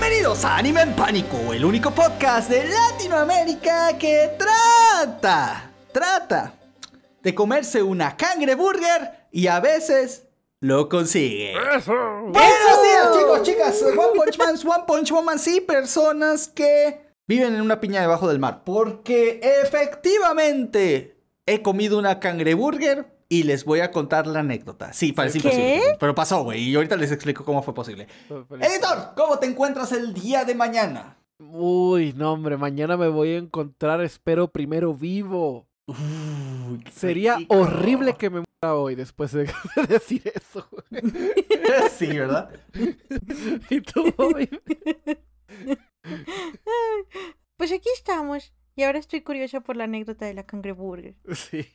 Bienvenidos a Anime en Pánico, el único podcast de Latinoamérica que trata, trata de comerse una cangreburger y a veces lo consigue. Eso. Buenos chicos, chicas. One Punch Man, One Punch Woman, sí, personas que viven en una piña debajo del mar. Porque efectivamente he comido una cangreburger y les voy a contar la anécdota. Sí, parece Pero pasó, güey. Y ahorita les explico cómo fue posible. Editor, ¿cómo te encuentras el día de mañana? Uy, no, hombre. Mañana me voy a encontrar, espero, primero vivo. Sería horrible que me muera hoy después de decir eso. sí, ¿verdad? y tú, Pues aquí estamos. Y ahora estoy curiosa por la anécdota de la cangreburger. Sí,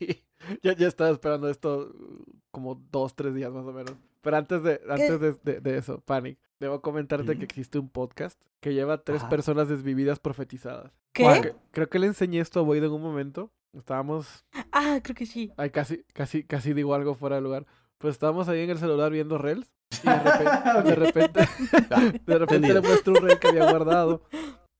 ya, ya estaba esperando esto uh, como dos, tres días más o menos. Pero antes de, antes de, de, eso, Panic, debo comentarte que existe un podcast que lleva tres personas desvividas profetizadas. ¿Qué? creo que le enseñé esto a Boyd en un momento. Estábamos. Ah, creo que sí. Ay, casi, casi, casi digo algo fuera de lugar. Pues estábamos ahí en el celular viendo Reels. Y de repente, ah, de le muestro un rel que había guardado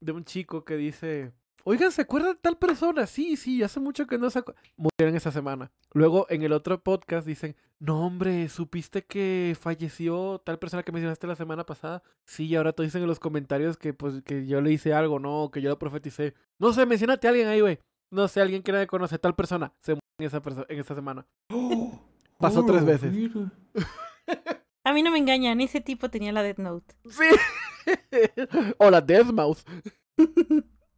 de un chico que dice, Oigan, ¿se acuerda de tal persona? Sí, sí, hace mucho que no se acuerdan. Murieron esa semana. Luego en el otro podcast dicen, no hombre, ¿supiste que falleció tal persona que mencionaste la semana pasada? Sí, ahora te dicen en los comentarios que pues que yo le hice algo, no, que yo lo profeticé. No sé, mencionate a alguien ahí, güey. No sé, alguien que nadie conoce, tal persona. Se murió en esa, en semana. Pasó tres oh, veces. a mí no me engañan, ese tipo tenía la Death Note. Sí. o la Death Mouse.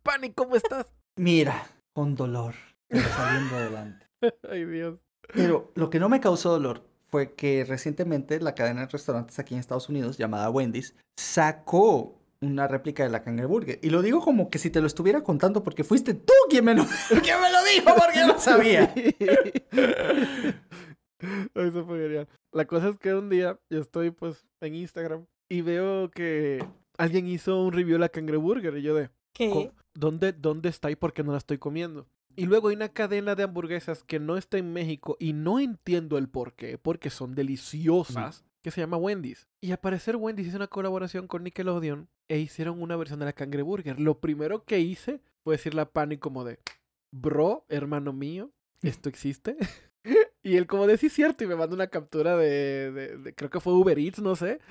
Pani, ¿cómo estás? Mira, con dolor, pero saliendo adelante. Ay, Dios. Pero lo que no me causó dolor fue que recientemente la cadena de restaurantes aquí en Estados Unidos, llamada Wendy's, sacó una réplica de la Cangreburger. Y lo digo como que si te lo estuviera contando porque fuiste tú quien me lo, me lo dijo porque no sabía. Eso fue La cosa es que un día yo estoy pues en Instagram y veo que alguien hizo un review de la Cangreburger y yo de... ¿Qué? ¿dónde, dónde está y por qué no la estoy comiendo? Y luego hay una cadena de hamburguesas que no está en México y no entiendo el por qué, porque son deliciosas, que se llama Wendy's. Y al parecer Wendy's hizo una colaboración con Nickelodeon e hicieron una versión de la Burger. Lo primero que hice fue decirle a y como de, bro, hermano mío, ¿esto existe? Y él como de sí cierto y me manda una captura de, de, creo que fue Uber Eats, no sé.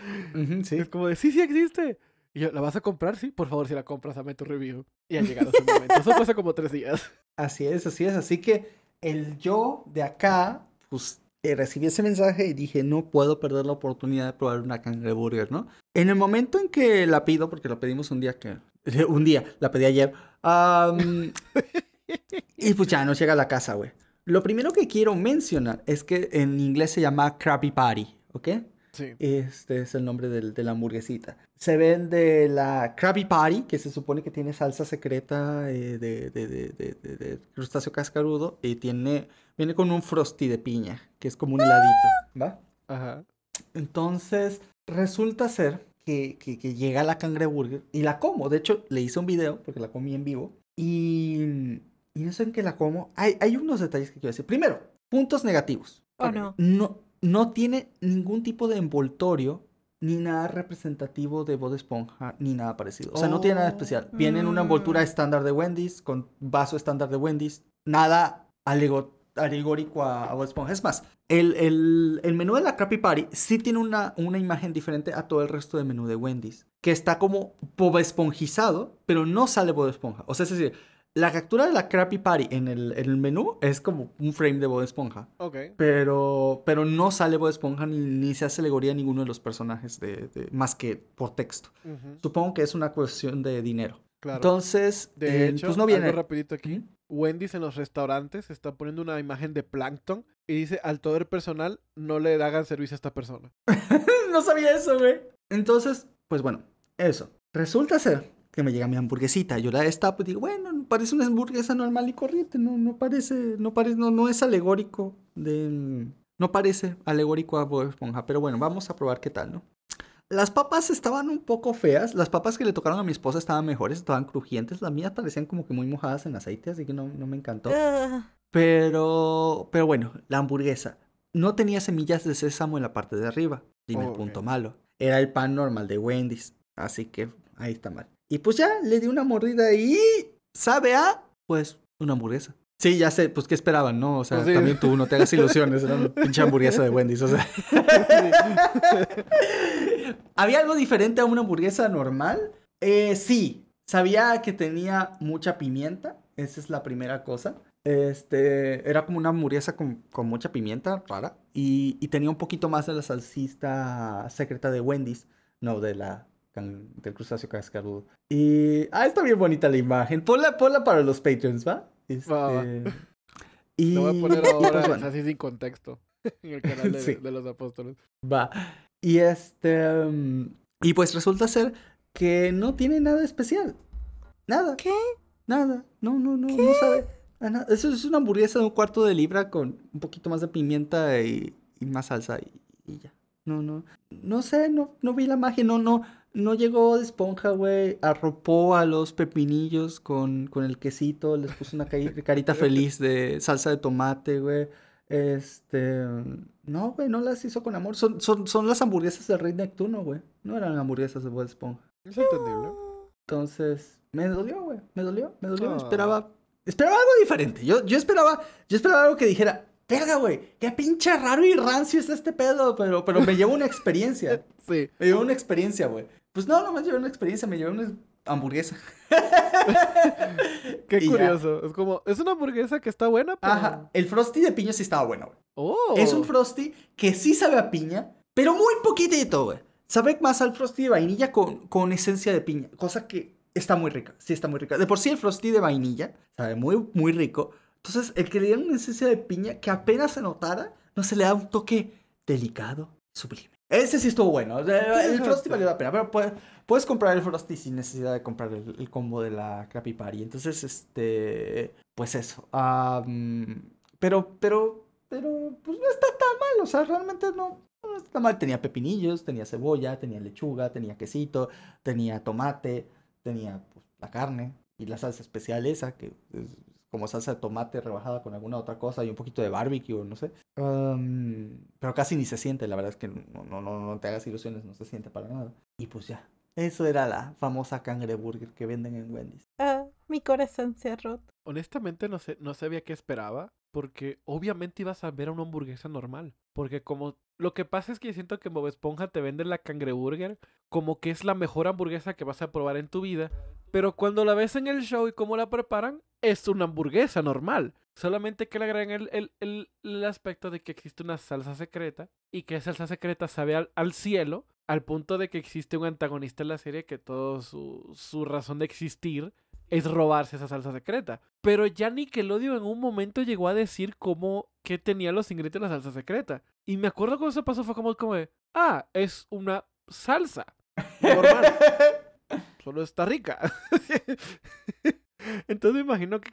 Es como de sí, sí existe. Y yo, ¿la vas a comprar? Sí, por favor, si la compras, dame tu review. Y ha llegado ese momento. Eso pasa como tres días. Así es, así es. Así que el yo de acá, pues eh, recibí ese mensaje y dije, no puedo perder la oportunidad de probar una cangreburger, ¿no? En el momento en que la pido, porque la pedimos un día que... Un día, la pedí ayer. y pues ya, no llega a la casa, güey. Lo primero que quiero mencionar es que en inglés se llama crappy party, ¿ok? Este es el nombre de la hamburguesita. Se vende la Krabby Patty, que se supone que tiene salsa secreta eh, de, de, crustáceo cascarudo. Y tiene, viene con un frosty de piña, que es como un heladito. ¿Va? Ajá. Entonces, resulta ser que, que, llega la Cangre Burger y la como. De hecho, le hice un video porque la comí en vivo. Y, y no en qué la como. Hay, unos detalles que quiero decir. Primero, puntos negativos. Oh, no? No, no tiene ningún tipo de envoltorio ni nada representativo de Bob Esponja ni nada parecido. O sea, no tiene nada especial. Oh, Viene en una envoltura mm. estándar de Wendy's, con vaso estándar de Wendy's, nada alegórico a, a Bob Esponja. Es más, el, el, menú de la Crappy Party sí tiene una, una imagen diferente a todo el resto del menú de Wendy's, que está como Bob Esponjizado, pero no sale Bob Esponja. O sea, es decir, la captura de la Crappy party en el, menú es como un frame de Bob Esponja. Ok. Pero, pero no sale Bob Esponja ni, se hace alegoría a ninguno de los personajes de, más que por texto. Supongo que es una cuestión de dinero. Claro. Entonces, de eh, pues no viene. rapidito aquí. Wendy's en los restaurantes está poniendo una imagen de Plankton y dice, al todo el personal, no le hagan servicio a esta persona. no sabía eso, güey. Entonces, pues bueno, eso. Resulta ser que me llega mi hamburguesita. Yo la destapo y digo, bueno, parece una hamburguesa normal y corriente, no, no parece, no parece, no, no es alegórico de, no parece alegórico a Esponja, pero bueno, vamos a probar qué tal, ¿no? Las papas estaban un poco feas, las papas que le tocaron a mi esposa estaban mejores, estaban crujientes, las mías parecían como que muy mojadas en aceite, así que no, no me encantó. Ah. Pero, pero bueno, la hamburguesa no tenía semillas de sésamo en la parte de arriba, dime el punto malo. Era el pan normal de Wendy's, así que ahí está mal. Y pues ya, le di una mordida y sabe a, pues, una hamburguesa. Sí, ya sé, pues qué esperaban, ¿no? O sea, también tú no te hagas ilusiones, era una pinche hamburguesa de Wendy's, o sea. ¿Había algo diferente a una hamburguesa normal? Eh, sí, sabía que tenía mucha pimienta, esa es la primera cosa. Este, era como una hamburguesa con, con mucha pimienta rara y, y, tenía un poquito más de la salsista secreta de Wendy's, no, de la del crustáceo cascarudo. Y. Ah, está bien bonita la imagen. Ponla, ponla para los Patreons, ¿va? Este... y... Lo voy a poner pues ahora así sin contexto en el canal de, los apóstoles. Va. Y este. Um, y pues resulta ser que no tiene nada especial. Nada. ¿Qué? Nada. No, no, no, no sabe. Ah, eso es una hamburguesa de un cuarto de libra con un poquito más de pimienta y, y más salsa y, y, ya. No, no. No sé, no, no vi la magia. No, no no llegó de esponja, güey. Arropó a los pepinillos con, con el quesito. Les puso una carita feliz de salsa de tomate, güey. Este. No, güey, no las hizo con amor. Son, son, son las hamburguesas del Rey Neptuno, güey. No eran hamburguesas de Esponja. Es entendible. Entonces, me dolió, güey. Me dolió, me dolió. Ah. Esperaba. Esperaba algo diferente. Yo, yo esperaba. Yo esperaba algo que dijera. pega, güey, qué pinche raro y rancio es este pedo, pero, pero me llevó una experiencia. sí. Me llevó una experiencia, güey. Pues no, nomás llevé una experiencia, me llevé una hamburguesa. Qué curioso. Es como, es una hamburguesa que está buena, pero... Ajá. El Frosty de piña sí estaba bueno, güey. Oh. Es un Frosty que sí sabe a piña, pero muy poquitito, güey. Sabe más al Frosty de vainilla con, con esencia de piña, cosa que está muy rica, sí está muy rica. De por sí el Frosty de vainilla sabe muy, muy rico. Entonces, el que le dieron una esencia de piña que apenas se notara, no se le da un toque delicado, sublime. Ese sí estuvo bueno. El, Frosty valió la pena. Pero puedes, comprar el Frosty sin necesidad de comprar el, combo de la Crappy Party. Entonces, este. Pues eso. pero, pero, pero, pues no está tan mal. O sea, realmente no, está tan mal. Tenía pepinillos, tenía cebolla, tenía lechuga, tenía quesito, tenía tomate, tenía pues, la carne y la salsa especial esa que es como salsa de tomate rebajada con alguna otra cosa y un poquito de barbecue, no sé. pero casi ni se siente, la verdad es que no, no, te hagas ilusiones, no se siente para nada. Y pues ya, eso era la famosa cangreburger que venden en Wendy's. Ah, mi corazón se ha roto. Honestamente no, sé, no sabía qué esperaba, porque obviamente ibas a ver a una hamburguesa normal. Porque como lo que pasa es que siento que en Bob Esponja te venden la cangreburger como que es la mejor hamburguesa que vas a probar en tu vida, pero cuando la ves en el show y cómo la preparan, es una hamburguesa normal. Solamente que le agregan el, aspecto de que existe una salsa secreta y que esa salsa secreta sabe al, cielo, al punto de que existe un antagonista en la serie que todo su, su razón de existir es robarse esa salsa secreta. Pero ya Nickelodeon en un momento llegó a decir cómo que tenía los ingredientes de la salsa secreta. Y me acuerdo cuando eso pasó fue como, como ah, es una salsa. Normal. Solo está rica. Entonces me imagino que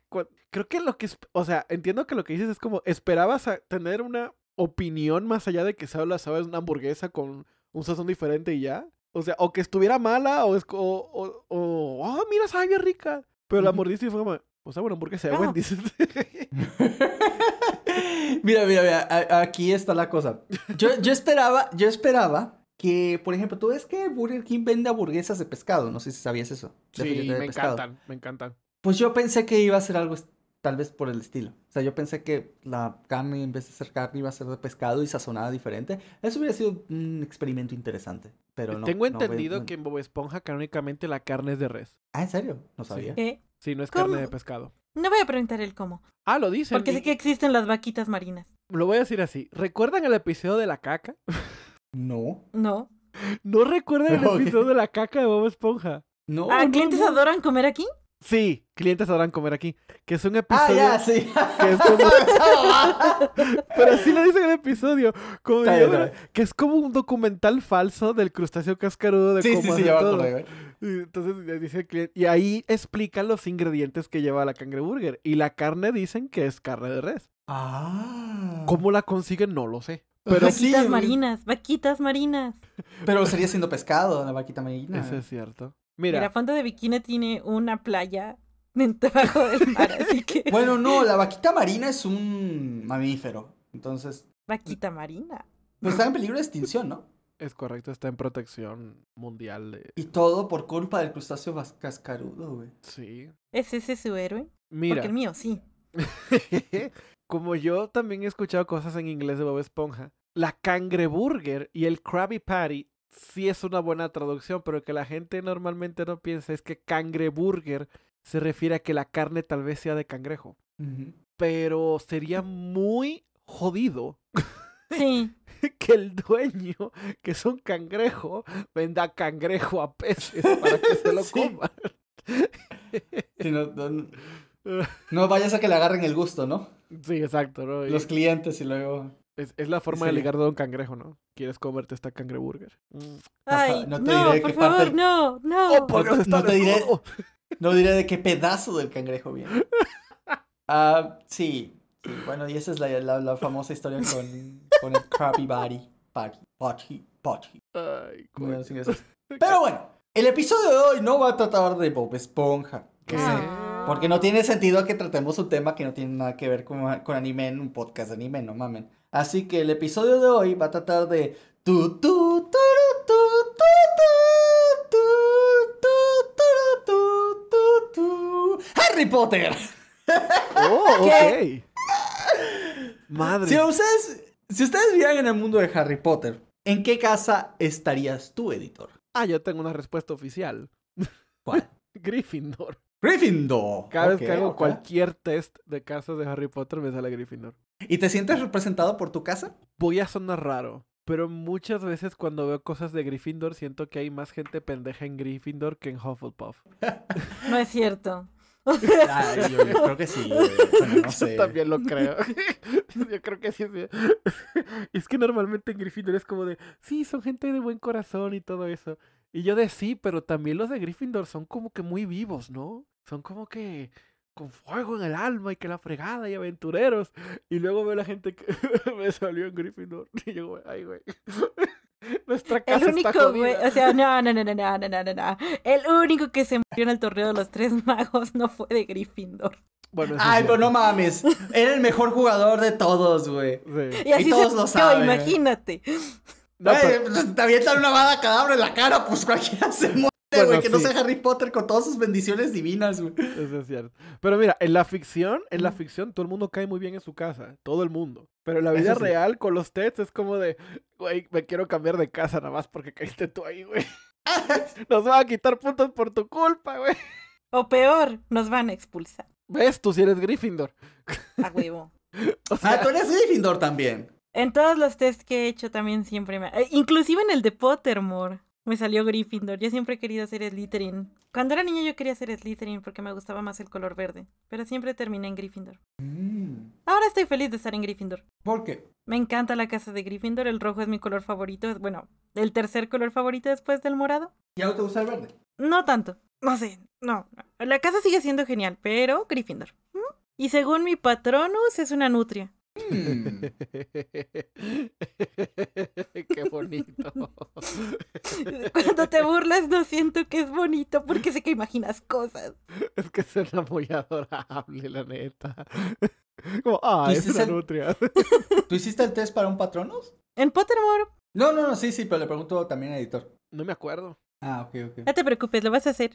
creo que lo que o sea, entiendo que lo que dices es como esperabas a tener una opinión más allá de que habla sabes una hamburguesa con un sazón diferente y ya. O sea, o que estuviera mala, o es. O, o, oh, mira, sabía bien rica. Pero la mordiste y fue como. O sea, bueno, porque de ah. dices. mira, mira, mira. aquí está la cosa. Yo, yo esperaba, yo esperaba que, por ejemplo, tú ves que Burger King vende hamburguesas de pescado. No sé si sabías eso. Sí, me encantan, me encantan. Pues yo pensé que iba a ser algo tal vez por el estilo. O sea, yo pensé que la carne, en vez de ser carne, iba a ser de pescado y sazonada diferente. Eso hubiera sido un experimento interesante, pero no. Tengo entendido que en Bob Esponja, canónicamente, la carne es de res. Ah, ¿en serio? No sabía. Eh, sí, no es carne de pescado. No voy a preguntar el cómo. Ah, lo dicen. Porque sé que existen las vaquitas marinas. Lo voy a decir así. ¿Recuerdan el episodio de la caca? No. No. ¿No recuerdan el episodio de la caca de Bob Esponja? No. ¿A clientes adoran comer aquí? Sí, clientes sabrán comer aquí. Que es un ah, episodio. Ah, sí. Que es como... Pero así lo dicen el episodio. que es como un documental falso del crustáceo cascarudo de sí, cómo sí, sí, todo. Entonces dice el cliente. Y ahí explica los ingredientes que lleva la cangreburger. Y la carne dicen que es carne de res. Ah. ¿Cómo la consiguen? No lo sé. Pero vaquitas marinas, vaquitas marinas. Pero sería siendo pescado la vaquita marina. Eso es cierto. Mira. La fondo de Bikini tiene una playa debajo del mar, Bueno, no, la vaquita marina es un mamífero, entonces... Vaquita marina. Pero pues, está en peligro de extinción, ¿no? Es correcto, está en protección mundial Y todo por culpa del crustáceo cascarudo, güey. Sí. ¿Es ese su héroe? Mira. Porque el mío, sí. Como yo también he escuchado cosas en inglés de Bob Esponja, la cangreburger y el Krabby Patty sí es una buena traducción, pero que la gente normalmente no piensa es que cangreburger se refiere a que la carne tal vez sea de cangrejo. Pero sería muy jodido. que el dueño, que es un cangrejo, venda cangrejo a peces para que se lo coman. no, vayas a que le agarren el gusto, ¿no? Sí, exacto. Los clientes y luego... Es, la forma de ligar de un cangrejo, ¿no? ¿Quieres comerte esta cangreburger? Mm. Ay, no, te diré por favor, no, no. Oh, te diré, de qué pedazo del cangrejo viene. Ah, sí, Bueno, y esa es la, famosa historia con, el crappy Body. Body, body, body. Ay, Pero bueno, el episodio de hoy no va a tratar de Bob Esponja. Ah. porque no tiene sentido que tratemos un tema que no tiene nada que ver con, con anime en un podcast de anime, no mamen. Así que el episodio de hoy va a tratar de... Tu, tu, Harry Potter. Oh, ok. Madre. Si ustedes, si ustedes vivieran en el mundo de Harry Potter, ¿en qué casa estarías tú, editor? Ah, yo tengo una respuesta oficial. ¿Cuál? Gryffindor. Gryffindor. Cada vez que hago cualquier test de casas de Harry Potter me sale Gryffindor. ¿Y te sientes representado por tu casa? Voy a sonar raro, pero muchas veces cuando veo cosas de Gryffindor siento que hay más gente pendeja en Gryffindor que en Hufflepuff. No es cierto. yo, creo que sí. también lo creo. Yo creo que sí. sí. Es que normalmente en Gryffindor es como de, sí, son gente de buen corazón y todo eso. Y yo de sí, pero también los de Gryffindor son como que muy vivos, ¿no? Son como que con fuego en el alma y que la fregada y aventureros. Y luego veo la gente que me salió en Gryffindor. Y yo, ay, güey. Nuestra casa el único, está o sea, no, no, no, no, no, no, no, no. El único que se murió en el torneo de los tres magos no fue de Gryffindor. Bueno, Ay, pero no mames. Era el mejor jugador de todos, güey. Y, así todos lo saben. Imagínate. No, wey, pues, Te avientan una bada cadáver en la cara, pues cualquiera se muere que no sea Harry Potter con todas sus bendiciones divinas, Eso es cierto. Pero mira, en la ficción, en la ficción todo el mundo cae muy bien en su casa, todo el mundo. Pero en la vida real con los tests es como de, güey, me quiero cambiar de casa nada más porque caíste tú ahí, güey. Nos van a quitar puntos por tu culpa, güey. O peor, nos van a expulsar. ¿Ves? Tú si eres Gryffindor. A huevo. ah, tú eres Gryffindor también. En todos los tests que he hecho también siempre me... inclusive en el de Pottermore. Me salió Gryffindor. Yo siempre he querido ser Slytherin. Cuando era niña yo quería ser Slytherin porque me gustaba más el color verde, pero siempre terminé en Gryffindor. Mm. Ahora estoy feliz de estar en Gryffindor. ¿Por qué? Me encanta la casa de Gryffindor, el rojo es mi color favorito, bueno, el tercer color favorito después del morado. ¿Y ahora te gusta el verde? No tanto, no sé, no. La casa sigue siendo genial, pero Gryffindor. ¿Mm? Y según mi patronus es una nutria. Mm. Qué bonito. Cuando te burlas no siento que es bonito porque sé que imaginas cosas. Es que suena muy adorable, la neta. Como, ah, es una nutria. ¿Tú hiciste el test para un patronos? En Pottermore. No, no, no, sí, sí, pero le pregunto también al editor. No me acuerdo. Ah, ok, ok. No te preocupes, lo vas a hacer.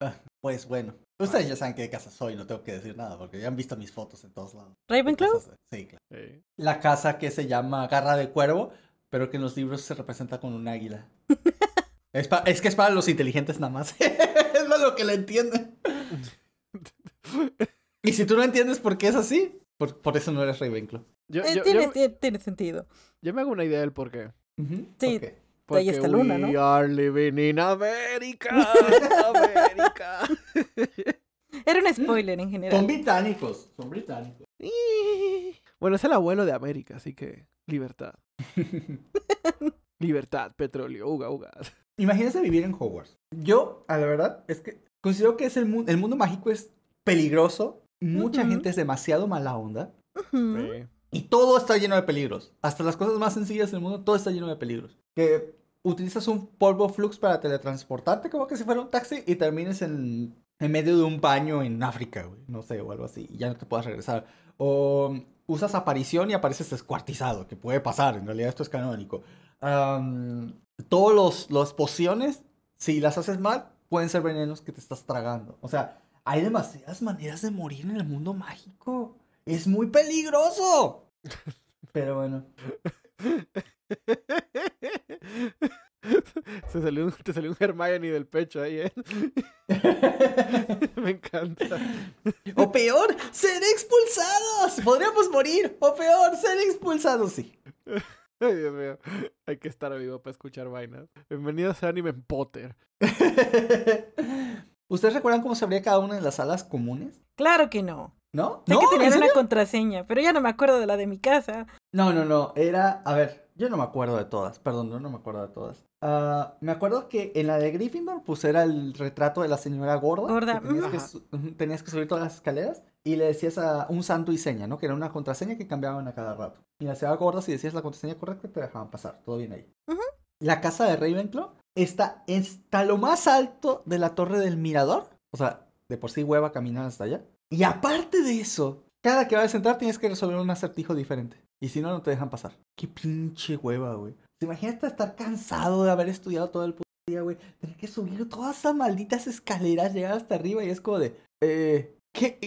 Ah. Pues bueno, ustedes ya saben qué casa soy, no tengo que decir nada porque ya han visto mis fotos en todos lados. ¿Ravenclaw? Sí, claro. La casa que se llama Garra de Cuervo, pero que en los libros se representa con un águila. es, que es para los inteligentes nada más. es lo que le entienden. y si tú no entiendes por qué es así, por, eso no eres Ravenclaw. Eh, tiene, sentido. Yo me hago una idea del por qué. Sí. Porque está luna, are living in America, Era un spoiler en general. Son británicos, son británicos. Bueno, es el abuelo de América, así que libertad. libertad, petróleo, uga, uga. Imagínense vivir en Hogwarts. Yo, a la verdad, es que considero que es el, mundo, mágico es peligroso. Mucha gente es demasiado mala onda. Y todo está lleno de peligros. Hasta las cosas más sencillas del mundo, todo está lleno de peligros. Que utilizas un polvo flux para teletransportarte como que si fuera un taxi y termines en, en medio de un baño en África, güey. No sé, o algo así. Y ya no te puedas regresar. O um, usas aparición y apareces descuartizado, que puede pasar. En realidad esto es canónico. Todas um, todos los, los pociones, si las haces mal, pueden ser venenos que te estás tragando. O sea, hay demasiadas maneras de morir en el mundo mágico es muy peligroso. Pero bueno. Se salió un, te salió un Hermione del pecho ahí, ¿eh? Me encanta. O peor, ser expulsados. Podríamos morir. O peor, ser expulsados, sí. Ay, Dios mío. Hay que estar vivo para escuchar vainas. Bienvenidos a Anime Potter. ¿Ustedes recuerdan cómo se abría cada una de las salas comunes? Claro que no. ¿No? Sé ¿No? que tenías una contraseña, pero ya no me acuerdo de la de mi casa. No, no, no. Era. A ver, yo no me acuerdo de todas. Perdón, no, no me acuerdo de todas. Ah, me acuerdo que en la de Gryffindor, pues era el retrato de la señora gorda. Gorda. Que tenías, que subir todas las escaleras y le decías a un santo y seña, ¿no? Que era una contraseña que cambiaban a cada rato. Y la señora gorda, si decías la contraseña correcta, te dejaban pasar. Todo bien ahí. La casa de Ravenclaw está hasta lo más alto de la torre del mirador. O sea, de por sí hueva caminar hasta allá. Y aparte de eso, cada que vas a entrar tienes que resolver un acertijo diferente. Y si no, no te dejan pasar. Qué pinche hueva, güey. ¿Te imaginas estar cansado de haber estudiado todo el puto día, güey? Tener que subir todas esas malditas escaleras, llegar hasta arriba y es como de... Eh,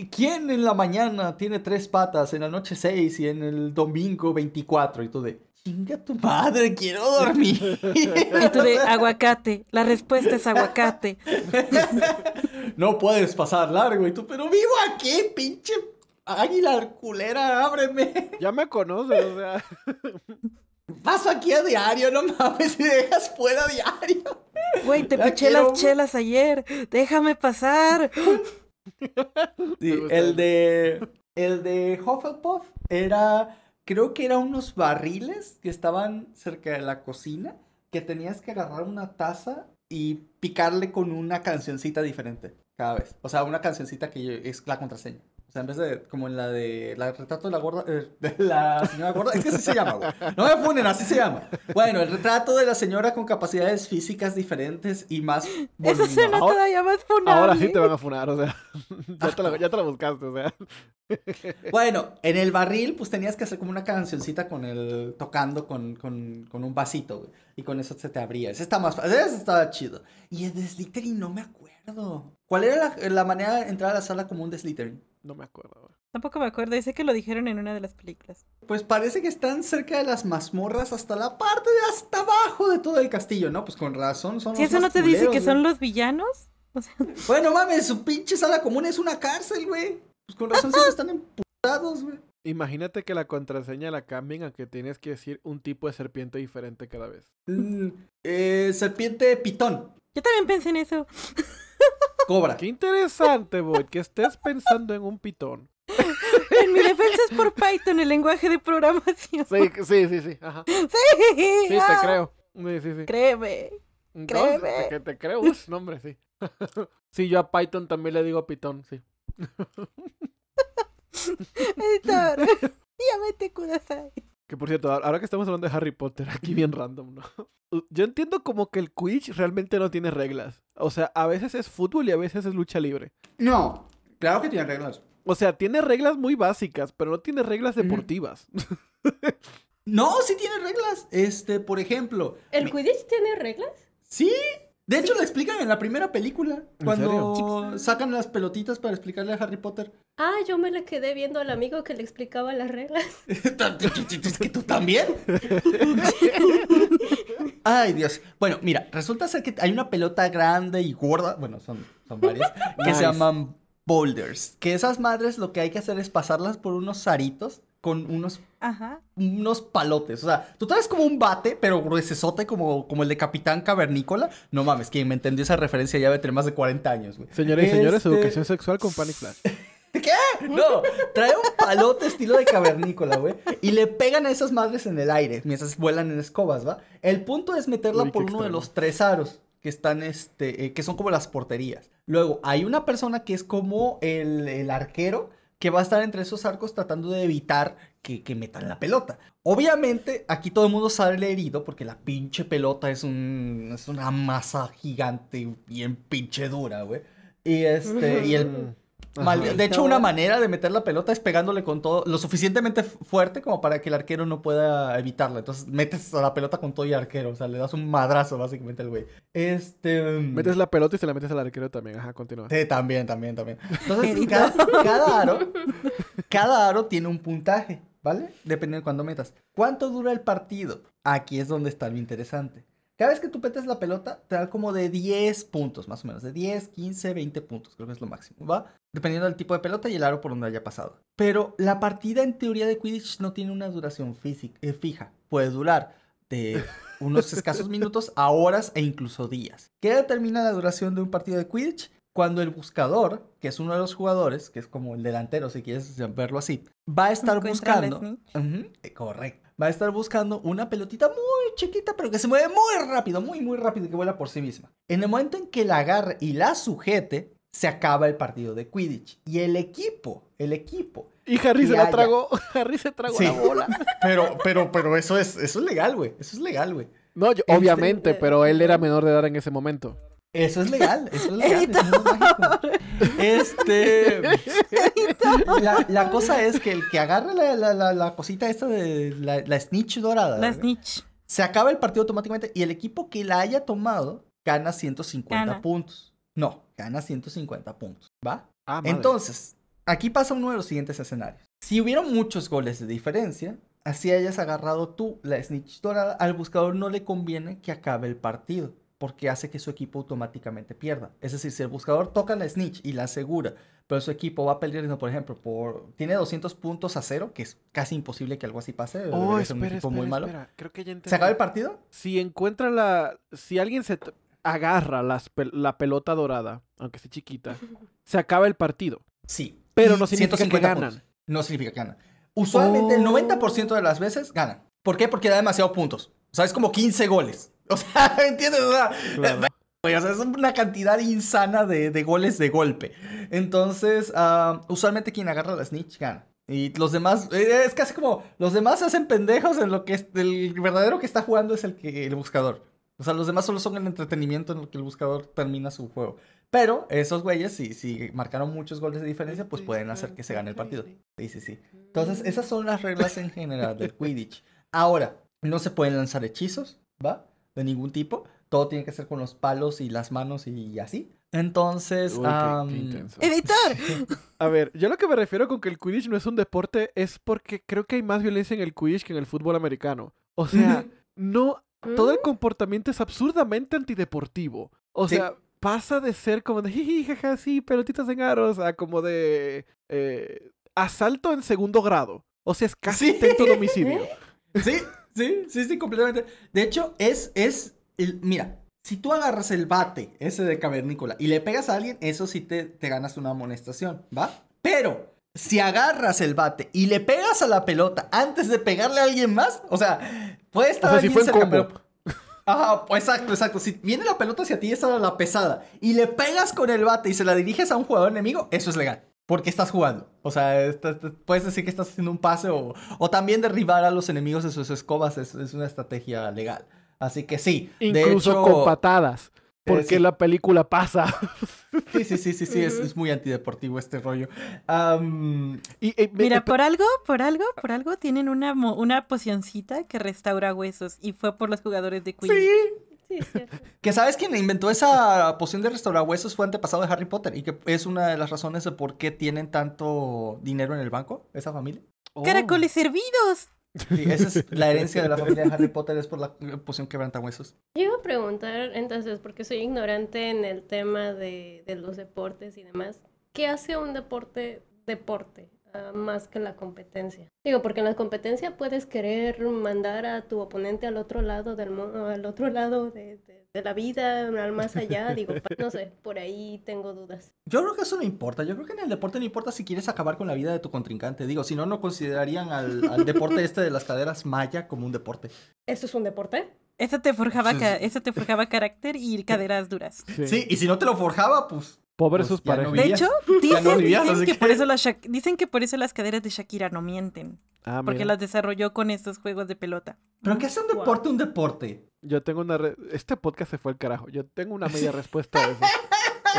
¿Quién en la mañana tiene tres patas, en la noche seis y en el domingo 24? Y tú de... Chinga tu padre, quiero dormir. Y tú de aguacate, la respuesta es aguacate. No puedes pasar largo y tú, pero vivo aquí, pinche águila culera! ábreme. Ya me conoces, o sea. Paso aquí a diario, no mames, y dejas fuera a diario. Güey, te piché las chelas ayer, déjame pasar. Sí, el de. El de Hufflepuff era creo que eran unos barriles que estaban cerca de la cocina, que tenías que agarrar una taza y picarle con una cancioncita diferente cada vez. O sea, una cancioncita que es la contraseña. O sea, en vez de como en la de la retrato de la gorda, eh, de la señora gorda, es que así se llama, güey. No me funen, así se llama. Bueno, el retrato de la señora con capacidades físicas diferentes y más. Voluminosas. Eso todavía más funable. Ahora sí te van a funar, o sea. Ya te lo ya te la buscaste, o sea. Bueno, en el barril, pues tenías que hacer como una cancioncita con el. tocando con, un vasito, Y con eso se te abría. Ese más estaba chido. Y el slittering no me acuerdo. ¿Cuál era la, manera de entrar a la sala común un slittering? No me acuerdo, Tampoco me acuerdo, dice que lo dijeron en una de las películas. Pues parece que están cerca de las mazmorras hasta la parte de hasta abajo de todo el castillo, ¿no? Pues con razón son Si eso no te dice que son los villanos. Bueno, mames, su pinche sala común es una cárcel, güey. Pues con razón están emputados, güey. Imagínate que la contraseña la cambien a que tienes que decir un tipo de serpiente diferente cada vez. Mm, eh, serpiente pitón. Yo también pensé en eso. Cobra. Qué interesante, Boyd, que estés pensando en un pitón. En mi defensa es por Python, el lenguaje de programación. Sí, sí, sí, sí. Ajá. Sí, sí te ah. creo. Sí, sí, Créeme. Que te creo, nombre, sí. sí, yo a Python también le digo pitón, sí. Editor, Kudasai. Que por cierto, ahora que estamos hablando de Harry Potter, aquí bien random, ¿no? Yo entiendo como que el Quidditch realmente no tiene reglas. O sea, a veces es fútbol y a veces es lucha libre. No, claro que tiene reglas. O sea, tiene reglas muy básicas, pero no tiene reglas deportivas. no, sí tiene reglas. Este, por ejemplo. ¿El Quidditch tiene reglas? Sí. De hecho, le lo explican en la primera película. Cuando pues, sacan las pelotitas para explicarle a Harry Potter. Ah, yo me la quedé viendo al amigo que le explicaba las reglas. ¿Es que tú también? Ay, Dios. Bueno, mira, resulta ser que hay una pelota grande y gorda. Bueno, son, varias. Que se llaman boulders. Que esas madres lo que hay que hacer es pasarlas por unos zaritos con unos, unos palotes. O sea, tú traes como un bate, pero gruesesote, como, como el de Capitán Cavernícola. No mames, quien me entendió esa referencia ya debe tener más de 40 años, güey. Señores y señores, este educación sexual con Panic ¿Qué? No, trae un palote estilo de cavernícola, güey. Y le pegan a esas madres en el aire mientras vuelan en escobas, ¿va? El punto es meterla por uno de los tres aros que están, este, eh, que son como las porterías. Luego, hay una persona que es como el, el arquero que va a estar entre esos arcos tratando de evitar que, metan la pelota. Obviamente, aquí todo el mundo sale herido porque la pinche pelota es, un, es una masa gigante, bien pinche dura, güey. Y, este, y el de hecho, una manera de meter la pelota es pegándole con todo, lo suficientemente fuerte como para que el arquero no pueda evitarla. Entonces metes a la pelota con todo y arquero, o sea, le das un madrazo básicamente al güey. Este. Mm, metes la pelota y se la metes al arquero también, ajá, continúa. Sí, también, también, también. Entonces, cada, aro, cada aro tiene un puntaje, ¿vale? Depende de cuándo metas. ¿Cuánto dura el partido? Aquí es donde está lo interesante. Cada vez que tú petes la pelota, te da como de 10 puntos, más o menos. De 10, 15, 20 puntos, creo que es lo máximo, ¿va? dependiendo del tipo de pelota y el aro por donde haya pasado. Pero la partida en teoría de Quidditch no tiene una duración física, eh, fija. Puede durar de unos escasos minutos a horas e incluso días. ¿Qué determina la duración de un partido de Quidditch? Cuando el buscador, que es uno de los jugadores, que es como el delantero, si quieres verlo así, va a estar buscando. Eh, correcto. Va a estar buscando una pelotita muy chiquita, pero que se mueve muy rápido, muy, muy rápido y que vuela por sí misma. En el momento en que la agarre y la sujete, se acaba el partido de Quidditch. Y el equipo, el equipo. Y Harry se la tragó, Harry se tragó la bola. Pero, pero, pero eso es, eso es legal, güey. Eso es legal, güey. No, este, obviamente, eh, pero él era menor de edad en ese momento. Eso es legal, eso es legal. Este. La, cosa es que el que agarra la, cosita esta de la, snitch dorada. La snitch. Se acaba el partido automáticamente y el equipo que la haya tomado gana 150 puntos. No, gana 150 puntos, ¿va? Ah, Entonces, aquí pasa uno de los siguientes escenarios. Si hubieron muchos goles de diferencia, así hayas agarrado tú la snitch dorada, al buscador no le conviene que acabe el partido, porque hace que su equipo automáticamente pierda. Es decir, si el buscador toca la snitch y la asegura, pero su equipo va a no por ejemplo, por tiene 200 puntos a cero, que es casi imposible que algo así pase. Oh, es un equipo muy malo. Creo que ¿Se acaba el partido? Si encuentra la... Si alguien se agarra la pelota dorada, aunque esté chiquita, se acaba el partido. Sí. Pero no significa que ganan. No significa que ganan. Usualmente el 90% de las veces ganan. ¿Por qué? Porque da demasiados puntos. O sea, es como 15 goles. O sea, ¿entiendes? es una cantidad insana de, goles de golpe. Entonces, ah, usualmente quien agarra la snitch gana. Y los demás, eh, es casi como, los demás hacen pendejos en lo que el verdadero que está jugando es el, que, el buscador. O sea, los demás solo son el entretenimiento en el que el buscador termina su juego. Pero esos güeyes, si, si marcaron muchos goles de diferencia, pues pueden hacer que se gane el partido. Sí, sí, sí. Entonces, esas son las reglas en general del Quidditch. Ahora, no se pueden lanzar hechizos, ¿va? De ningún tipo. Todo tiene que ser con los palos y las manos y así. Entonces, Uy, A ver, yo lo que me refiero con que el Quidditch no es un deporte es porque creo que hay más violencia en el Quidditch que en el fútbol americano. O sea, no todo el comportamiento es absurdamente antideportivo. O sea, pasa de ser como de jiji, jaja, sí, pelotitas en o a como de eh, asalto en segundo grado. O sea, es casi ¿Sí? intento homicidio. Sí, sí, sí, sí, completamente. De hecho, es, es, mira, si tú agarras el bate ese de cavernícola y le pegas a alguien, eso sí te, te ganas una amonestación, ¿va? Pero si agarras el bate y le pegas a la pelota antes de pegarle a alguien más, o sea, puede estar o si fue Ajá, exacto, exacto. Si viene la pelota hacia ti, esa la pesada, y le pegas con el bate y se la diriges a un jugador enemigo, eso es legal. Porque estás jugando. O sea, puedes decir que estás haciendo un pase o, también derribar a los enemigos de sus escobas es, una estrategia legal. Así que sí. Incluso de con patadas. Porque eh, la película pasa. Sí, sí, sí, sí, sí, es, muy antideportivo este rollo. Eh, Mira, eh, por algo, por algo, por algo tienen una, una pocioncita que restaura huesos y fue por los jugadores de Queen. Sí, que sabes quién inventó esa poción de restaurar huesos fue antepasado de Harry Potter y que es una de las razones de por qué tienen tanto dinero en el banco, esa familia. Caracoles oh. servidos esa es la herencia de la familia Harry Potter, es por la poción quebrantahuesos. Yo iba a preguntar, entonces, porque soy ignorante en el tema de, los deportes y demás, ¿qué hace un deporte deporte? Ah, más que la competencia. Digo, porque en la competencia puedes querer mandar a tu oponente al otro lado del mundo, al otro lado de de la vida, más allá, digo, no sé, por ahí tengo dudas. Yo creo que eso no importa, yo creo que en el deporte no importa si quieres acabar con la vida de tu contrincante, digo, si no, no considerarían al, deporte este de las caderas maya como un deporte. ¿Eso es un deporte? Eso te forjaba, te forjaba carácter y caderas duras. Sí. y si no te lo forjaba, pues Pobres pues sus parejas. de hecho, dicen, Por eso las, dicen, que por eso las caderas de Shakira no mienten. Ah, porque las desarrolló con estos juegos de pelota. ¿Pero qué es un deporte un deporte? Yo tengo una... Este podcast se fue al carajo. Yo tengo una media respuesta a eso.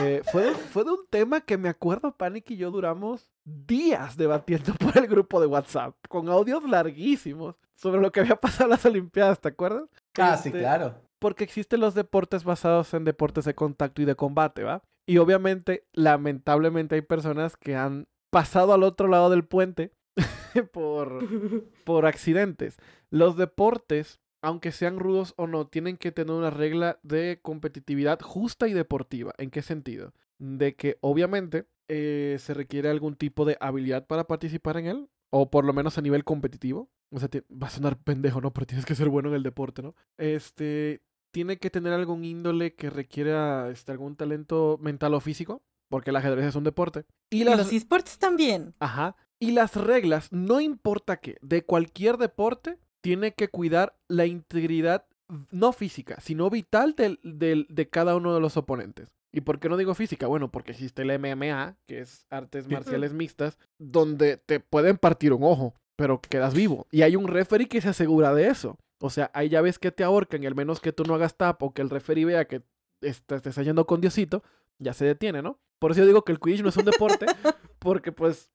Eh, fue, de, un tema que me acuerdo, Panic y yo duramos días debatiendo por el grupo de WhatsApp, con audios larguísimos, sobre lo que había pasado en las Olimpiadas, ¿te acuerdas? Ah, este, claro. Porque existen los deportes basados en deportes de contacto y de combate, ¿va? Y obviamente, lamentablemente, hay personas que han pasado al otro lado del puente por, por accidentes. Los deportes, aunque sean rudos o no, tienen que tener una regla de competitividad justa y deportiva. ¿En qué sentido? De que obviamente eh, se requiere algún tipo de habilidad para participar en él, o por lo menos a nivel competitivo. O sea, va a sonar pendejo, ¿no? Pero tienes que ser bueno en el deporte, ¿no? Este, tiene que tener algún índole que requiera este, algún talento mental o físico, porque el ajedrez es un deporte. Y, los esports también. Ajá. Y las reglas, no importa qué, de cualquier deporte, tiene que cuidar la integridad no física, sino vital del, de cada uno de los oponentes. ¿Y por qué no digo física? Bueno, porque existe el MMA, que es artes marciales mixtas, donde te pueden partir un ojo, pero quedas vivo. Y hay un referee que se asegura de eso. O sea, ahí ya ves que te ahorcan y al menos que tú no hagas tap o que el referee vea que estás yendo con Diosito, ya se detiene, ¿no? Por eso yo digo que el Quidditch no es un deporte, porque pues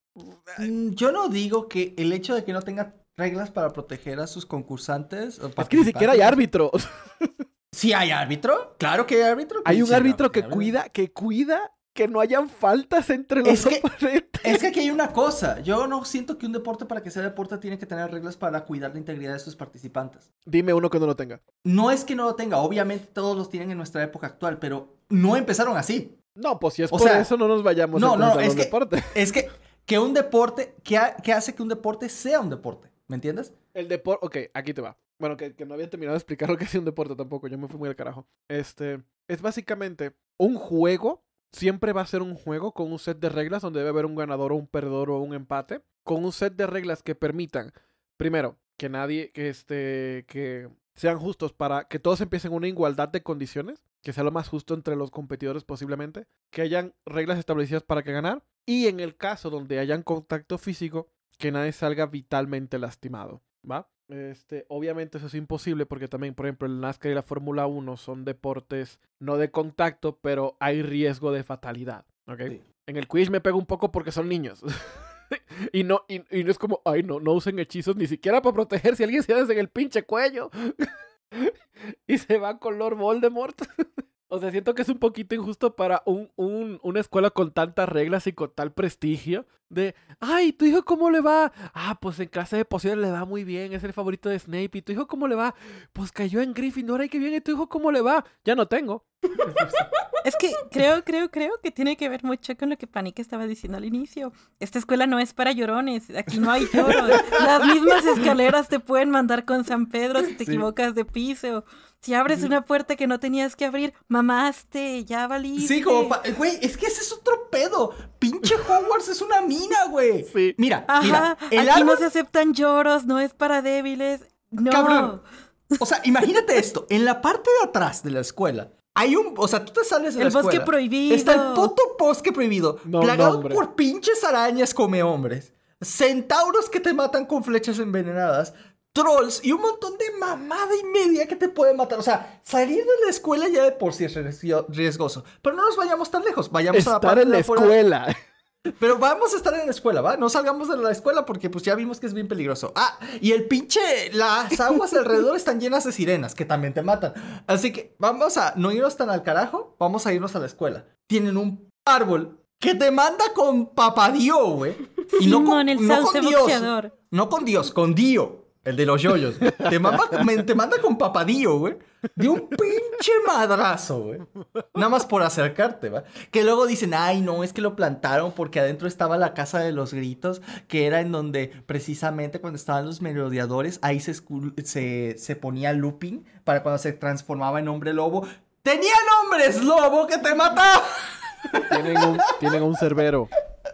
Mm, yo no digo que el hecho de que no tenga reglas para proteger a sus concursantes. es que ni siquiera hay árbitro. ¿Sí hay árbitro? Claro que hay árbitro. Hay un árbitro que cuida, que cuida que no hayan faltas entre los es Es que aquí hay una cosa. Yo no siento que un deporte para que sea deporte tiene que tener reglas para cuidar la integridad de sus participantes. Dime uno que no lo tenga. No es que no lo tenga. Obviamente todos los tienen en nuestra época actual, pero no empezaron así. No, pues si es por eso no nos vayamos no, no, a es es que que un deporte, que, hace que un deporte sea un deporte. ¿Me entiendes? El deporte, ok, aquí te va. Bueno, que, no había terminado de explicar lo que es un deporte tampoco, yo me fui muy al carajo. Este, es básicamente un juego, siempre va a ser un juego con un set de reglas donde debe haber un ganador o un perdedor o un empate, con un set de reglas que permitan, primero, que nadie, que este, que sean justos para que todos empiecen una igualdad de condiciones, que sea lo más justo entre los competidores posiblemente, que hayan reglas establecidas para que ganar, y en el caso donde hayan contacto físico, que nadie salga vitalmente lastimado, ¿va? Este, obviamente eso es imposible porque también, por ejemplo, el NASCAR y la Fórmula 1 son deportes no de contacto, pero hay riesgo de fatalidad, ¿ok? En el quiz me pego un poco porque son niños. y, no, y, no es como, ay, no, no usen hechizos ni siquiera para proteger si alguien se hace en el pinche cuello y se va color Voldemort. O sea, siento que es un poquito injusto para un, una escuela con tantas reglas y con tal prestigio. De, ay, ¿tu hijo cómo le va? Ah, pues en clase de pociones le va muy bien, es el favorito de Snape. ¿Y tu hijo cómo le va? Pues cayó en Gryffindor, ay, que bien. ¿Y tu hijo cómo le va? Ya no tengo. Es que creo, creo, creo que tiene que ver mucho con lo que Panique estaba diciendo al inicio. Esta escuela no es para llorones, aquí no hay lloros. Las mismas escaleras te pueden mandar con San Pedro si te equivocas de piso. Si abres una puerta que no tenías que abrir, mamaste, ya valiste. Sí, como, güey, es que ese es otro pedo. Pinche Hogwarts es una mina, güey. Sí. Mira, el aquí no se aceptan lloros, no es para débiles. No. Cabrón. O sea, imagínate esto, en la parte de atrás de la escuela hay un, o sea, tú te sales de la escuela. El bosque prohibido. Está el puto bosque prohibido, plagado por pinches arañas come hombres, centauros que te matan con flechas envenenadas, trolls y un montón de mamada y media que te puede matar. O sea, salir de la escuela ya de por sí es riesgoso. Pero no nos vayamos tan lejos, vayamos a la en la escuela. Pero vamos a estar en la escuela, ¿va? No salgamos de la escuela porque pues ya vimos que es bien peligroso. Ah, y el pinche, las aguas alrededor están llenas de sirenas que también te matan. Así que vamos a no irnos tan al carajo, vamos a irnos a la escuela. Tienen un árbol que te manda con papadío, güey. Y no con, el no con Dios. No con Dios, con Dio. El de los yoyos. Te, manda, con papadillo, güey. De un pinche madrazo, güey. Nada más por acercarte, ¿va? Que luego dicen, ay, no, es que lo plantaron porque adentro estaba la casa de los gritos, que era en donde precisamente cuando estaban los merodeadores, ahí se, se, ponía looping para cuando se transformaba en hombre lobo. ¡Tenía nombres, lobo que te mataba! un, tienen un cerbero.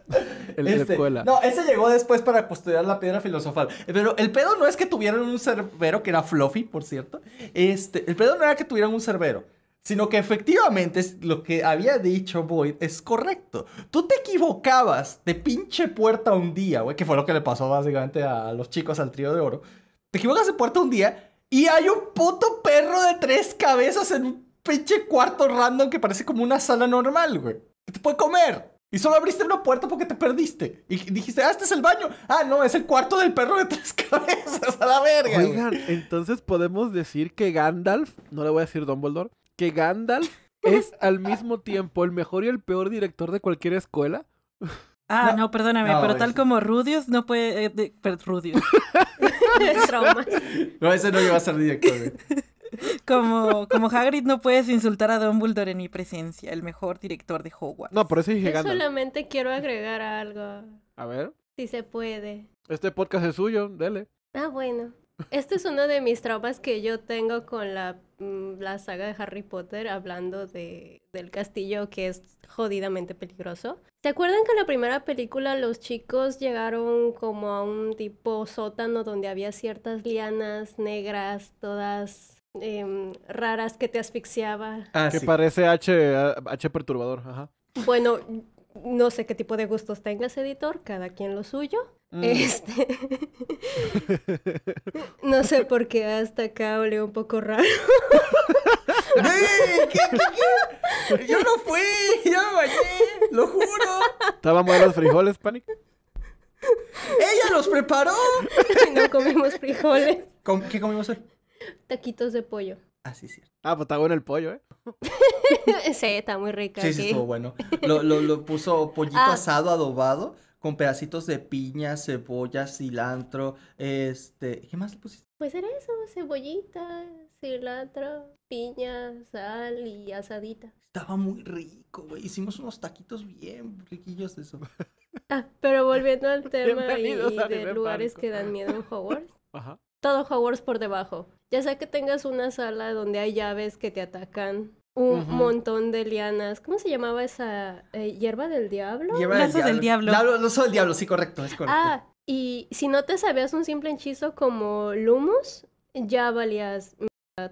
Este, no, ese llegó después para custodiar la piedra filosofal. Pero el pedo no es que tuvieran un cerbero, que era Fluffy, por cierto. Este, el pedo no era que tuvieran un cerbero. Sino que efectivamente lo que había dicho Boyd es correcto. Tú te equivocabas de pinche puerta un día, güey, que fue lo que le pasó básicamente a los chicos al trío de oro. Te equivocas de puerta un día y hay un puto perro de tres cabezas en un pinche cuarto random que parece como una sala normal, güey. te puede comer. Y solo abriste una puerta porque te perdiste. Y dijiste, ah, este es el baño. Ah, no, es el cuarto del perro de tres cabezas, a la verga. Oigan, entonces podemos decir que Gandalf, no le voy a decir Dumbledore, que Gandalf es al mismo tiempo el mejor y el peor director de cualquier escuela. Ah, no, perdóname, pero tal como Rudius no puede. Eh, Rudios Rudius. No, ese no iba a ser director, como, como Hagrid no puedes insultar a Don Dumbledore en mi presencia, el mejor director de Hogwarts. No, por eso dije Yo solamente quiero agregar algo. A ver. Si se puede. Este podcast es suyo, dele. Ah, bueno. Este es uno de mis traumas que yo tengo con la, mm, la saga de Harry Potter, hablando de, del castillo que es jodidamente peligroso. ¿Se acuerdan que en la primera película los chicos llegaron como a un tipo sótano donde había ciertas lianas negras, todas Em, raras que te asfixiaba. Ah, que parece H, H perturbador, Bueno, no sé qué tipo de gustos tengas, editor, cada quien lo suyo. Mm. Este... no sé por qué hasta acá olé un poco raro. ¿Qué, qué, qué? Yo no fui, yo me lo juro. ¿Estaban buenos los frijoles, pánico ¡Ella los preparó! no comimos frijoles. qué comimos? hoy? Taquitos de pollo. Ah, sí, sí. Ah, pues está bueno el pollo, ¿eh? sí, está muy rica. Sí, sí, estuvo bueno. Lo, puso pollito ah. asado adobado con pedacitos de piña, cebolla, cilantro, este... ¿Qué más le pusiste? Pues era eso, cebollita, cilantro, piña, sal y asadita. Estaba muy rico, güey. Hicimos unos taquitos bien riquillos de eso. Ah, pero volviendo al tema y, de lugares que dan miedo en Hogwarts. Ajá todo Hogwarts por debajo. Ya sea que tengas una sala donde hay llaves que te atacan, un montón de lianas. ¿Cómo se llamaba esa eh, hierba del diablo? Hierba del diablo. No, solo diablo, sí, correcto, es correcto. Ah, y si no te sabías un simple hechizo como Lumus, ya valías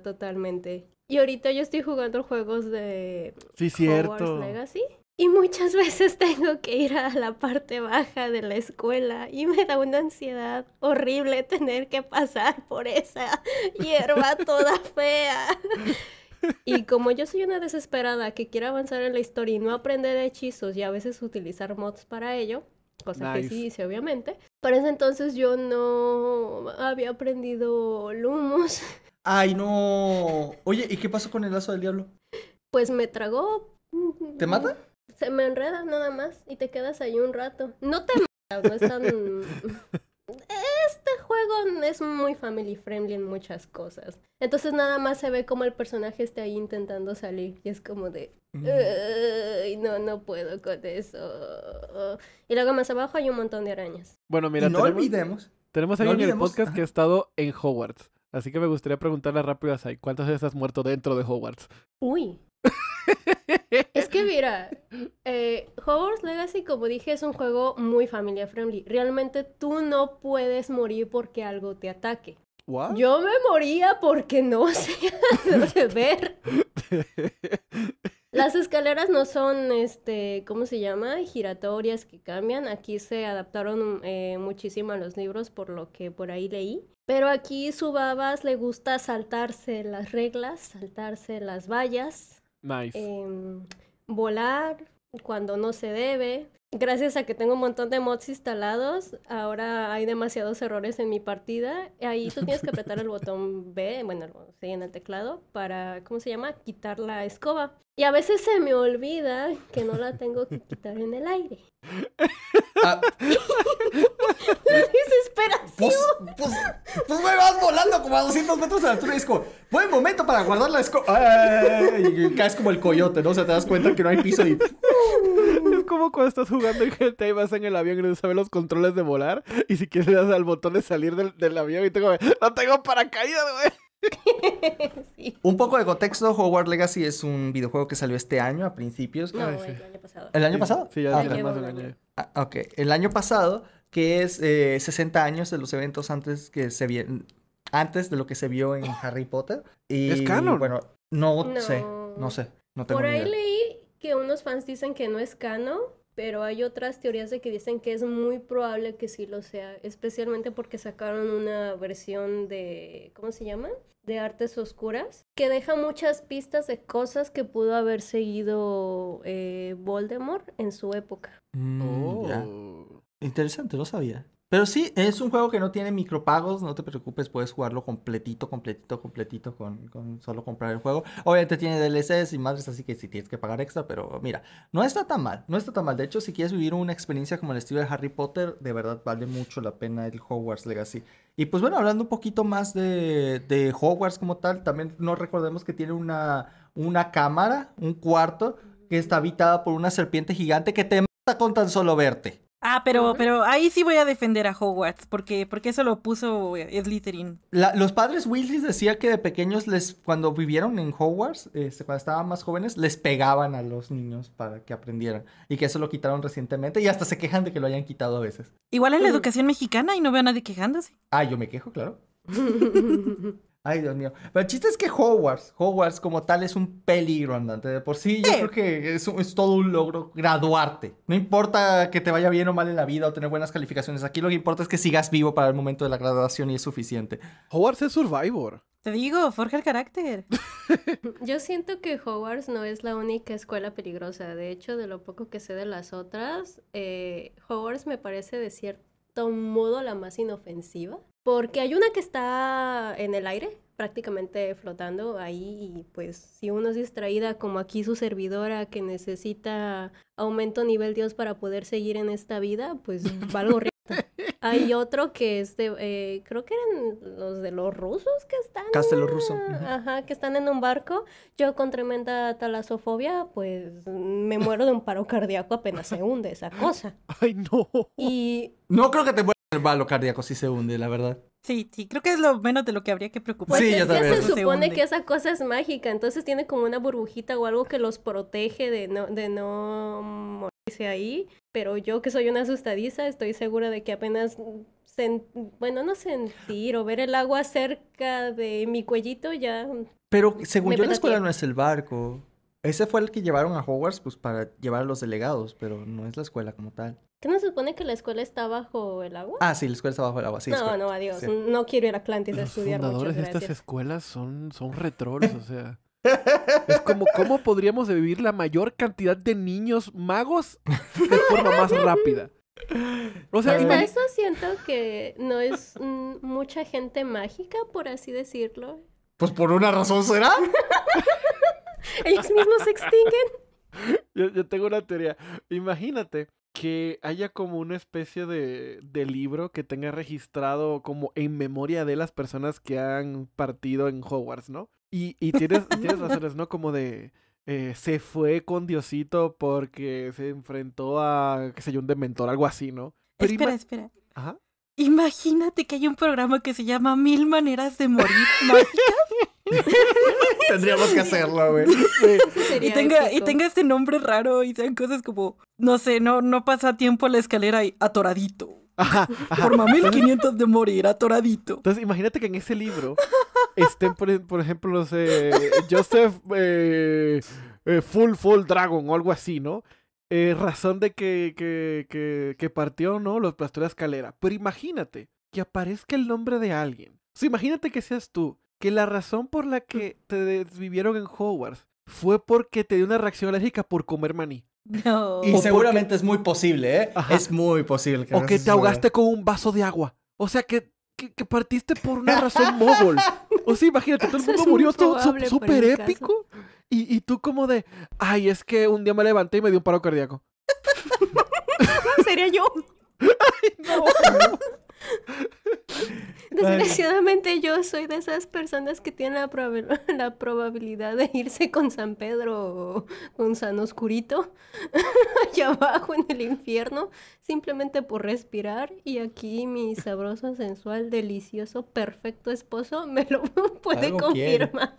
totalmente. Y ahorita yo estoy jugando juegos de sí, cierto. Hogwarts Legacy. Y muchas veces tengo que ir a la parte baja de la escuela y me da una ansiedad horrible tener que pasar por esa hierba toda fea. Y como yo soy una desesperada que quiere avanzar en la historia y no aprender hechizos y a veces utilizar mods para ello, cosa que sí hice obviamente, para ese entonces yo no había aprendido Lumos. Ay, no. Oye, ¿y qué pasó con el lazo del diablo? Pues me tragó. ¿Te mata? se me enreda nada más y te quedas ahí un rato. No te no es tan... Este juego es muy family friendly en muchas cosas. Entonces nada más se ve como el personaje está ahí intentando salir y es como de... no, no puedo con eso. Y luego más abajo hay un montón de arañas. Bueno, mira, no tenemos, olvidemos. Tenemos alguien en el podcast que ha estado en Hogwarts. Así que me gustaría preguntarle rápido a Sai, ¿cuántas veces has muerto dentro de Hogwarts? Uy. es que mira, eh, Hogwarts Legacy, como dije, es un juego muy familia friendly. Realmente tú no puedes morir porque algo te ataque. Yo me moría porque no sé ver. Las escaleras no son, este, ¿cómo se llama? Giratorias que cambian. Aquí se adaptaron eh, muchísimo a los libros por lo que por ahí leí. Pero aquí Subabas le gusta saltarse las reglas, saltarse las vallas, Nice. Em, volar cuando no se debe. Gracias a que tengo un montón de mods instalados, ahora hay demasiados errores en mi partida. Ahí tú tienes que apretar el botón B, bueno, sí, en el teclado, para, ¿cómo se llama? Quitar la escoba. Y a veces se me olvida que no la tengo que quitar en el aire. Ah. Desesperación. Pues, pues, me pues, vas volando como a 200 metros de altura y es como, buen momento para guardar la escoba. Y caes como el coyote, ¿no? O sea, te das cuenta que no hay piso y... Es como cuando estás jugando en GTA y vas en el avión y no sabes los controles de volar. Y si quieres le das al botón de salir del, del avión y te no tengo paracaídas, güey. sí. Un poco de contexto, Hogwarts Legacy es un videojuego que salió este año a principios. No, el año pasado. ¿El año pasado? Sí, ya ah, más año. Ah, ok, el año pasado que es 60 eh, años de los eventos antes que se antes de lo que se vio en ah. Harry Potter. Y, ¿Es canon? Bueno, no, sé, no sé, no tengo Por ahí leí que unos fans dicen que no es canon, pero hay otras teorías de que dicen que es muy probable que sí lo sea, especialmente porque sacaron una versión de, ¿cómo se llama? De artes oscuras, que deja muchas pistas de cosas que pudo haber seguido eh, Voldemort en su época. Mm, Interesante, no sabía. Pero sí, es un juego que no tiene micropagos, no te preocupes, puedes jugarlo completito, completito, completito con, solo comprar el juego. Obviamente tiene DLCs y madres, así que sí tienes que pagar extra, pero mira, no está tan mal, no está tan mal. De hecho, si quieres vivir una experiencia como el estilo de Harry Potter, de verdad vale mucho la pena el Hogwarts Legacy. Y pues bueno, hablando un poquito más de, Hogwarts como tal, también no recordemos que tiene una, una cámara, un cuarto, que está habitada por una serpiente gigante que te mata con tan solo verte. Ah, pero, pero ahí sí voy a defender a Hogwarts, porque, porque eso lo puso eh, Slytherin. los padres Weasley decía que de pequeños, les, cuando vivieron en Hogwarts, este, cuando estaban más jóvenes, les pegaban a los niños para que aprendieran. Y que eso lo quitaron recientemente y hasta se quejan de que lo hayan quitado a veces. Igual en la educación mexicana y no veo a nadie quejándose. Ah, yo me quejo, claro. Ay, Dios mío. Pero el chiste es que Hogwarts, Hogwarts como tal es un peligro andante. De por sí, yo creo que es, es, todo un logro graduarte. No importa que te vaya bien o mal en la vida o tener buenas calificaciones. Aquí lo que importa es que sigas vivo para el momento de la graduación y es suficiente. Hogwarts es Survivor. Te digo, forja el carácter. yo siento que Hogwarts no es la única escuela peligrosa. De hecho, de lo poco que sé de las otras, eh, Hogwarts me parece de cierto modo la más inofensiva. Porque hay una que está en el aire, prácticamente flotando ahí y pues si uno es distraída como aquí su servidora que necesita aumento nivel Dios para poder seguir en esta vida, pues valgo riata. Hay otro que es de, eh, creo que eran los de los rusos que están... Castelo ruso. Ajá, que están en un barco. Yo con tremenda talasofobia, pues me muero de un paro cardíaco apenas se hunde esa cosa. Ay, no. Y... No creo que te el balo cardíaco si se hunde, la verdad. Sí, sí, creo que es lo menos de lo que habría que preocuparse. Pues sí, ya se supone que esa cosa es mágica, entonces tiene como una burbujita o algo que los protege de no, de no morirse ahí. Pero yo que soy una asustadiza, estoy segura de que apenas, bueno, no sentir o ver el agua cerca de mi cuellito ya... Pero según yo la escuela no es el barco. Ese fue el que llevaron a Hogwarts pues para llevar a los delegados, pero no es la escuela como tal. ¿Qué no supone que la escuela está bajo el agua? Ah, sí, la escuela está bajo el agua, sí. No, no, adiós. No quiero ir a Atlantis a estudiar. Los fundadores estas escuelas son, son o sea... Es como, ¿cómo podríamos vivir la mayor cantidad de niños magos de forma más rápida? O sea, Hasta eso siento que no es mm, mucha gente mágica, por así decirlo. Pues por una razón será. Ellos mismos se extinguen. Yo, yo tengo una teoría. Imagínate que haya como una especie de, libro que tenga registrado como en memoria de las personas que han partido en Hogwarts, ¿no? Y, y tienes, razones, ¿no? Como de... Eh, se fue con Diosito porque se enfrentó a, qué sé yo, un dementor, algo así, ¿no? espera, espera. Ajá. Imagínate que hay un programa que se llama Mil Maneras de Morir Mágicas. Tendríamos que hacerlo, güey. Y, tenga, y tenga este nombre raro y sean cosas como, no sé, no, no pasa tiempo a la escalera y atoradito. Ajá, ajá. 1500 de morir, atoradito. Entonces, imagínate que en ese libro estén, por, ejemplo, no sé, Joseph eh, eh, Full Full Dragon o algo así, ¿no? Eh, razón de que, que, que, partió, ¿no? Los pastores la escalera. Pero imagínate que aparezca el nombre de alguien. O imagínate que seas tú que la razón por la que te desvivieron en Hogwarts fue porque te dio una reacción alérgica por comer maní. Y seguramente es muy posible, ¿eh? Es muy posible. Que o que te ahogaste con un vaso de agua. O sea que, partiste por una razón mogol. O sea, imagínate, todo el mundo murió todo súper épico. Y, tú como de, ay, es que un día me levanté y me dio un paro cardíaco. Sería yo. Ay, no. Desgraciadamente yo soy de esas personas que tienen la, probabilidad de irse con San Pedro o con San Oscurito allá abajo en el infierno, simplemente por respirar. Y aquí mi sabroso, sensual, delicioso, perfecto esposo me lo puede confirmar.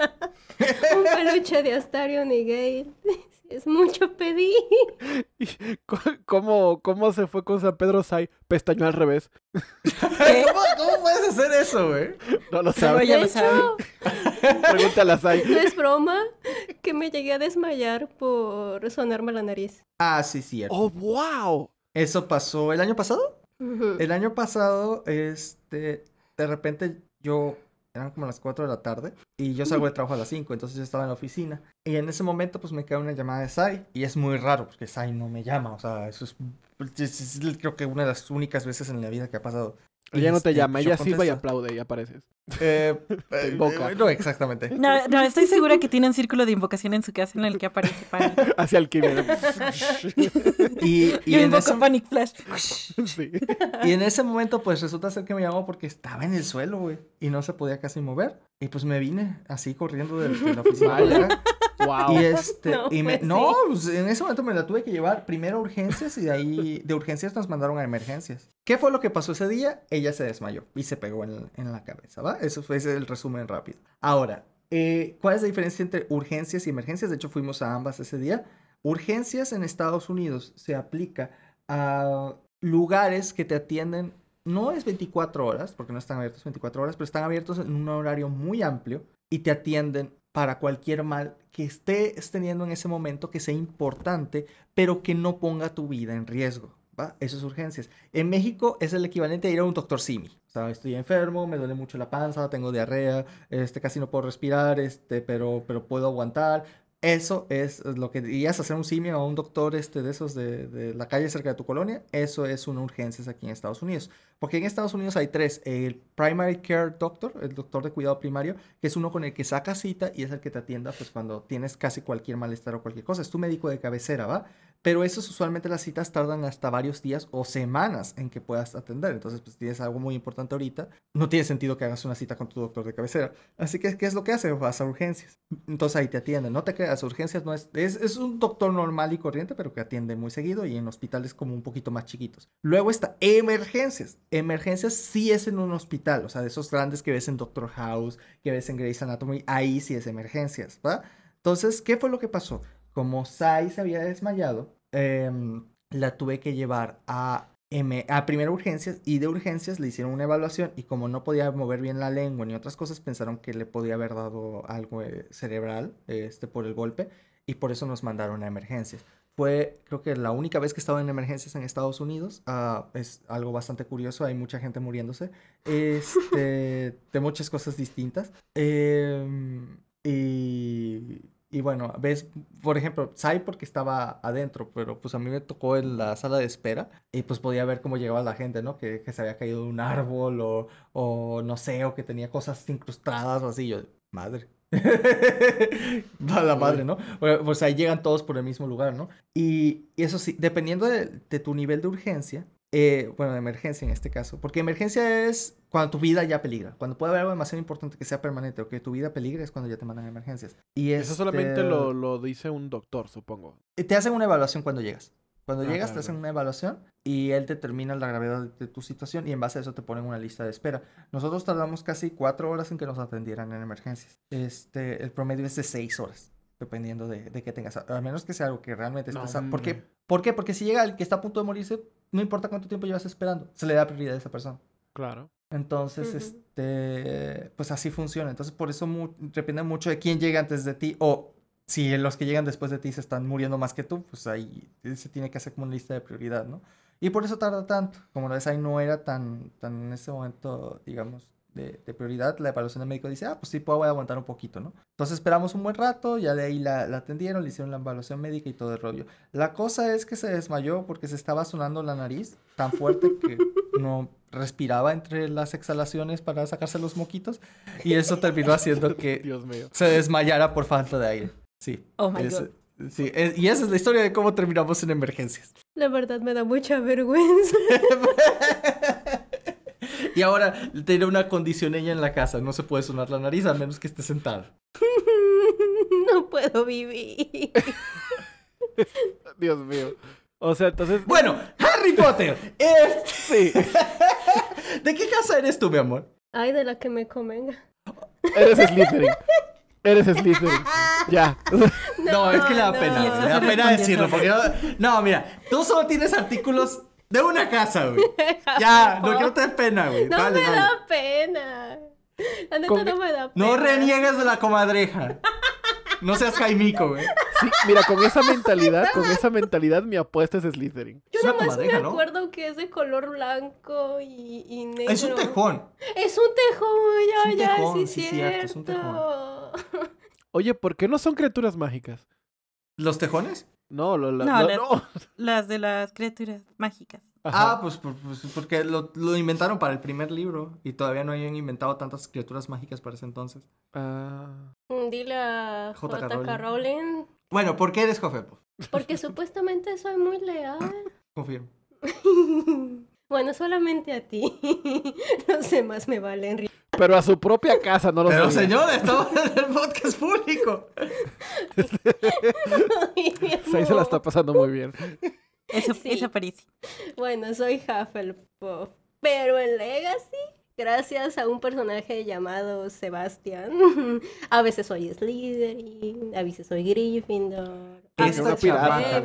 Un peluche de Astario sí es mucho pedí. ¿Cómo, cómo se fue con San Pedro Sai? Pestañó al revés. ¿Cómo, ¿Cómo, puedes hacer eso, güey? No lo sabes. Pero ya lo sabe. Pregúntale a Sai. No es broma que me llegué a desmayar por sonarme la nariz. Ah, sí, cierto. ¡Oh, wow! Eso pasó el año pasado. El año pasado, este, de repente yo eran como las 4 de la tarde y yo salgo de trabajo a las 5, entonces yo estaba en la oficina. Y en ese momento pues me cae una llamada de Sai y es muy raro porque Sai no me llama, o sea, eso es, creo que una de las únicas veces en la vida que ha pasado. Ella no te este, llama, ella va y aplaude y apareces. Eh, eh, eh no, exactamente. No, no, estoy segura que tiene un círculo de invocación en su casa en el que aparece Panic. Hacia el que y, y en Panic Flash. Y en ese momento, pues resulta ser que me llamó porque estaba en el suelo, güey, y no se podía casi mover. Y pues me vine así corriendo de, la oficina. Wow. Y este, no, pues, en ese momento me la tuve que llevar primero a urgencias y de ahí, de urgencias nos mandaron a emergencias. ¿Qué fue lo que pasó ese día? Ella se desmayó y se pegó en, la cabeza, ¿va? Eso fue ese el resumen rápido. Ahora, eh, ¿cuál es la diferencia entre urgencias y emergencias? De hecho, fuimos a ambas ese día. Urgencias en Estados Unidos se aplica a lugares que te atienden, no es 24 horas, porque no están abiertos 24 horas, pero están abiertos en un horario muy amplio y te atienden para cualquier mal que estés teniendo en ese momento que sea importante, pero que no ponga tu vida en riesgo. Eso es urgencias. En México es el equivalente a ir a un doctor simi. O sea, estoy enfermo, me duele mucho la panza, tengo diarrea, este, casi no puedo respirar, este, pero, pero puedo aguantar. Eso es lo que dirías hacer un simio o un doctor este, de esos de, la calle cerca de tu colonia. Eso es una urgencia aquí en Estados Unidos. Porque en Estados Unidos hay tres. El primary care doctor, el doctor de cuidado primario, que es uno con el que sacas cita y es el que te atienda pues, cuando tienes casi cualquier malestar o cualquier cosa. Es tu médico de cabecera, ¿va? pero es usualmente las citas tardan hasta varios días o semanas en que puedas atender. Entonces, pues tienes algo muy importante ahorita. No tiene sentido que hagas una cita con tu doctor de cabecera. Así que, ¿qué es lo que hace? Vas a urgencias. Entonces ahí te atienden. No te creas, urgencias no es, es, un doctor normal y corriente, pero que atiende muy seguido y en hospitales como un poquito más chiquitos. Luego está emergencias. Emergencias sí es en un hospital, o sea, de esos grandes que ves en Doctor House, que ves en Grey's Anatomy, ahí sí es emergencias, ¿va? Entonces, ¿qué fue lo que pasó? Como Sai se había desmayado, Em, la tuve que llevar a, M a primera urgencias y de urgencias le hicieron una evaluación y como no podía mover bien la lengua ni otras cosas, pensaron que le podía haber dado algo eh, cerebral este, por el golpe y por eso nos mandaron a emergencias. Fue, creo que la única vez que he estado en emergencias en Estados Unidos. Ah, es algo bastante curioso, hay mucha gente muriéndose. Este, de muchas cosas distintas. Em, y y bueno, ves, por ejemplo, Sai porque estaba adentro, pero pues a mí me tocó en la sala de espera y pues podía ver cómo llegaba la gente, ¿no? Que, se había caído un árbol o, o no sé, o que tenía cosas incrustadas o así. Yo, madre. la madre, ¿no? pues ahí llegan todos por el mismo lugar, ¿no? Y, eso sí, dependiendo de, tu nivel de urgencia, eh, bueno, de emergencia en este caso, porque emergencia es cuando tu vida ya peligra, cuando puede haber algo demasiado importante que sea permanente o que tu vida peligre es cuando ya te mandan emergencias. Y Eso este solamente lo, lo, dice un doctor, supongo. Te hacen una evaluación cuando llegas. Cuando ah, llegas te hacen una evaluación y él determina la gravedad de tu situación y en base a eso te ponen una lista de espera. Nosotros tardamos casi cuatro horas en que nos atendieran en emergencias. Este, el promedio es de seis horas dependiendo de, de qué tengas. A menos que sea algo que realmente estés... No, ¿Por, qué? ¿Por qué? Porque si llega el que está a punto de morirse, no importa cuánto tiempo llevas esperando, se le da prioridad a esa persona. Claro. Entonces, este, pues así funciona. Entonces, por eso depende mucho de quién llega antes de ti o si los que llegan después de ti se están muriendo más que tú, pues ahí se tiene que hacer como una lista de prioridad, ¿no? Y por eso tarda tanto. Como lo ves, ahí no era tan, tan en ese momento, digamos, de, prioridad, la evaluación del médico dice, ah, pues sí, puedo aguantar un poquito, ¿no? Entonces esperamos un buen rato, ya de ahí la, atendieron, le hicieron la evaluación médica y todo el rollo. La cosa es que se desmayó porque se estaba sonando la nariz tan fuerte que no respiraba entre las exhalaciones para sacarse los moquitos y eso terminó haciendo que se desmayara por falta de aire. Sí. Oh my God. Sí, y esa es la historia de cómo terminamos en emergencias. La verdad me da mucha vergüenza. Y ahora tiene una condicioneña en la casa. No se puede sonar la nariz a menos que esté sentada. No puedo vivir. Dios mío. O sea, entonces. Bueno, Harry Potter. Sí. ¿De qué casa eres tú, mi amor? Ay, de la que me convenga. Eres Slytherin. Eres Slytherin. ya. No, es que le da pena. Le da pena decirlo. Porque no, mira, tú solo tienes artículos de una casa, güey. Ya, no quiero te pena, güey. No me da pena. La neta no me da pena. No reniegues de la comadreja. No seas Jaimico, güey. mira, con esa mentalidad, con esa mentalidad mi apuesta es Slytherin. Yo es nomás me acuerdo que es de color blanco y, negro. Es un tejón. Es un tejón, ya, ya, tejón, sí, sí cierto. Es un tejón. Oye, ¿por qué no son criaturas mágicas? ¿Los tejones? No, las, de las criaturas mágicas. Ah, pues, pues, pues porque lo, inventaron para el primer libro y todavía no hayan inventado tantas criaturas mágicas para ese entonces. Ah. Mm, dile a J.K. Rowling. Bueno, ¿por qué eres Jofepo? Porque supuestamente soy muy leal. Confirmo. bueno, solamente a ti. No sé, más me valen. Pero a su propia casa, no lo sé. Pero señores, estamos en el podcast público. Este, Ahí se la está pasando muy bien. Eso, sí. parece. Bueno, soy Hufflepuff. Pero en Legacy, gracias a un personaje llamado Sebastián, a veces soy Slytherin, a veces soy Gryffindor. Esta chamaca.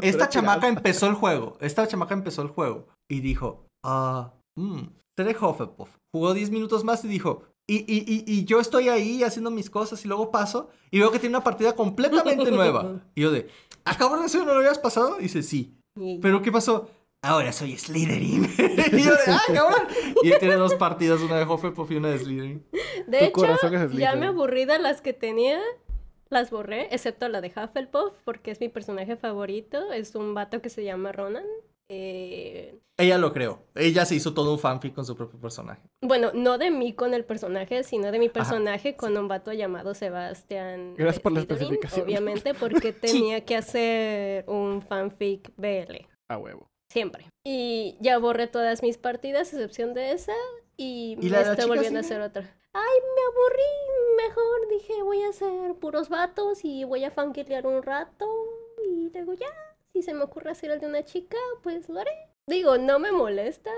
Esta chamaca empezó el juego. Esta chamaca empezó el juego y dijo, ah, mm, Tres Hufflepuff. Jugó 10 minutos más y dijo, y, y, y, yo estoy ahí haciendo mis cosas y luego paso y veo que tiene una partida completamente nueva. Y yo de, ¿acabo de eso no lo habías pasado? Y dice, sí. ¿Pero qué pasó? Ahora soy Slytherin. y yo de, ¡ah, cabrón! Y tiene dos partidas, una de Hufflepuff y una de Slytherin. De hecho, ya me aburrida las que tenía. Las borré, excepto la de Hufflepuff, porque es mi personaje favorito. Es un vato que se llama Ronan. Eh, Ella lo creó. Ella se hizo todo un fanfic con su propio personaje. Bueno, no de mí con el personaje, sino de mi personaje con un vato llamado Sebastián. Gracias por la especificación. Obviamente, porque tenía que hacer un fanfic BL. A huevo. Siempre. Y ya borré todas mis partidas, excepción de esa, y, me estoy volviendo a hacer otra. Ay, me aburrí. Mejor dije, voy a hacer puros vatos y voy a fanquilear un rato. Y luego ya, si se me ocurre hacer el de una chica, pues lo haré. Digo, no me molesta.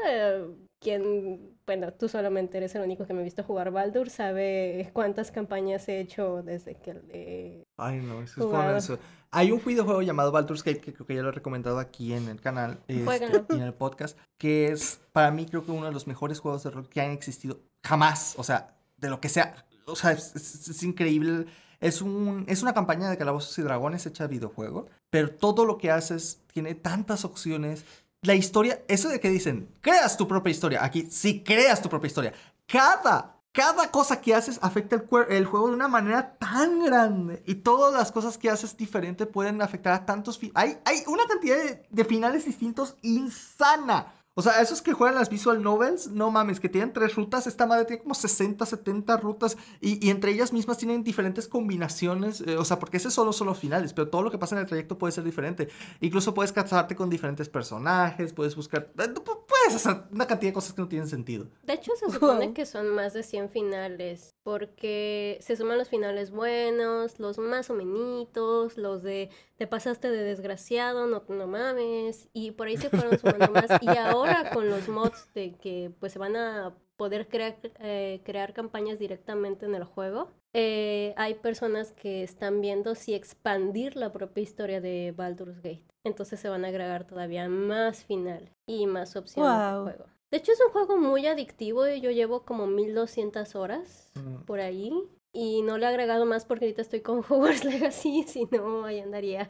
Quien, bueno, tú solamente eres el único que me ha visto jugar Baldur, sabe cuántas campañas he hecho desde que el le. Ay, no, eso es eso. Hay un videojuego llamado Baldur's Gate que creo que ya lo he recomendado aquí en el canal este, y en el podcast, que es para mí creo que uno de los mejores juegos de rol que han existido jamás. O sea, de lo que sea. O sea, es, increíble. Es, un, es una campaña de calabozos y dragones hecha videojuego pero todo lo que haces tiene tantas opciones. La historia, eso de que dicen, creas tu propia historia. Aquí sí creas tu propia historia. Cada, cada cosa que haces afecta el, juego de una manera tan grande. Y todas las cosas que haces diferente pueden afectar a tantos... Hay, hay una cantidad de finales distintos insana. O sea, esos que juegan las visual novels, no mames, que tienen tres rutas, esta madre tiene como 60, 70 rutas y, entre ellas mismas tienen diferentes combinaciones, eh, o sea, porque ese solo son los finales, pero todo lo que pasa en el trayecto puede ser diferente. Incluso puedes casarte con diferentes personajes, puedes buscar, eh, puedes hacer una cantidad de cosas que no tienen sentido. De hecho, se supone que son más de 100 finales, porque se suman los finales buenos, los más o menitos, los de te pasaste de desgraciado, no, no mames, y por ahí se fueron sumando más. Y ahora ahora con los mods de que pues se van a poder crear, eh, crear campañas directamente en el juego, eh, hay personas que están viendo si expandir la propia historia de Baldur's Gate. Entonces se van a agregar todavía más final y más opciones al juego. De hecho es un juego muy adictivo, y yo llevo como 1200 horas mm. por ahí y no le he agregado más porque ahorita estoy con Hogwarts Legacy, si no ahí andaría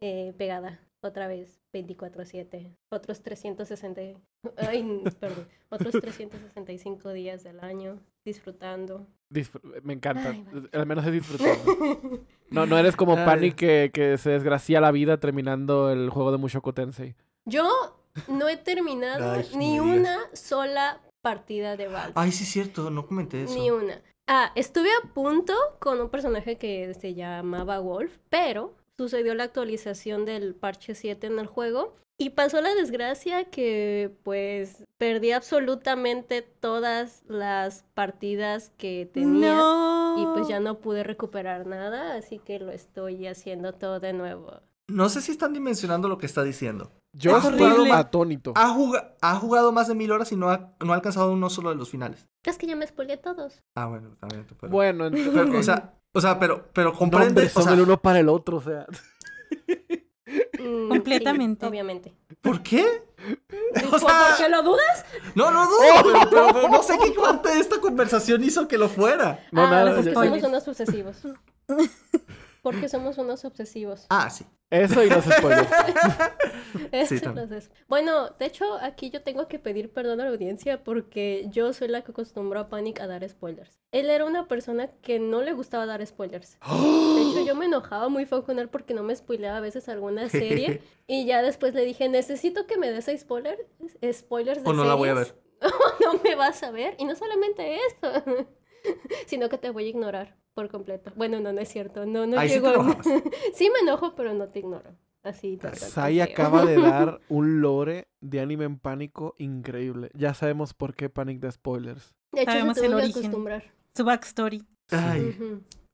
eh, pegada otra vez 24/7, otros 360, ay, perdón, otros 365 días del año disfrutando. Eh, me encanta, al menos he disfrutado. no, no eres como Pani que, se desgracia la vida terminando el juego de Mushoku Tensei. Yo no he terminado ni una sola partida de Valve. Ay, sí es cierto, no comenté eso. Ni una. Ah, estuve a punto con un personaje que se llamaba Wolf, pero sucedió la actualización del parche 7 en el juego y pasó la desgracia que pues perdí absolutamente todas las partidas que tenía y pues ya no pude recuperar nada, así que lo estoy haciendo todo de nuevo. No sé si están dimensionando lo que está diciendo. Yo he atónito. Ha, jugado, más de mil horas y no ha, no ha alcanzado uno solo de los finales. Es que ya me spoileé todos. Ah, bueno, también. Bueno, entonces... O sea, pero, pero comprende. No, son o sea, uno para el otro, o sea. Mm, completamente. obviamente. ¿Por qué? O ¿Por qué lo dudas? No, no dudo, oh, pero, no sé qué parte de esta conversación hizo que lo fuera. No, ah, nada, los unos sucesivos. Porque somos unos obsesivos. Ah, sí. Eso y los spoilers. Eso y los spoilers. Bueno, de hecho, aquí yo tengo que pedir perdón a la audiencia porque yo soy la que acostumbró a Panic a dar spoilers. Él era una persona que no le gustaba dar spoilers. ¡Oh! De hecho, yo me enojaba muy feo con él porque no me spoileaba a veces alguna serie. y ya después le dije, necesito que me des eh, spoilers, spoilers de O no la voy a ver. no me vas a ver. Y no solamente eso. sino que te voy a ignorar por completo. Bueno, no, no es cierto. No, no llego sí, me enojo, pero no te ignoro. Así. Sai acaba de dar un lore de anime en pánico increíble. Ya sabemos por qué Panic de Spoilers. De hecho, sabemos se origen. Acostumbrar. Su backstory.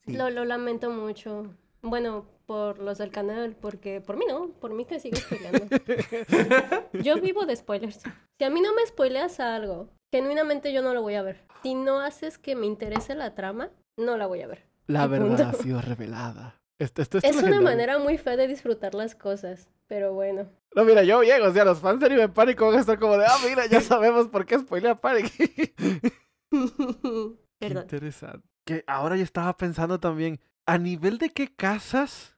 lo, lo lamento mucho. Bueno, por los del canal, porque por mí no, por mí te sigo spoileando. Yo vivo de spoilers. Si a mí no me spoileas algo genuinamente yo no lo voy a ver. Si no haces que me interese la trama, no la voy a ver. La verdad ha sido revelada. Este, este es una manera muy fea de disfrutar las cosas, pero bueno. No, mira, yo llego, o sea, los fans de Anime pánico van a estar como de, ah, mira, ya sabemos por qué spoiler Panic. interesante. Que ahora yo estaba pensando también, ¿a nivel de qué casas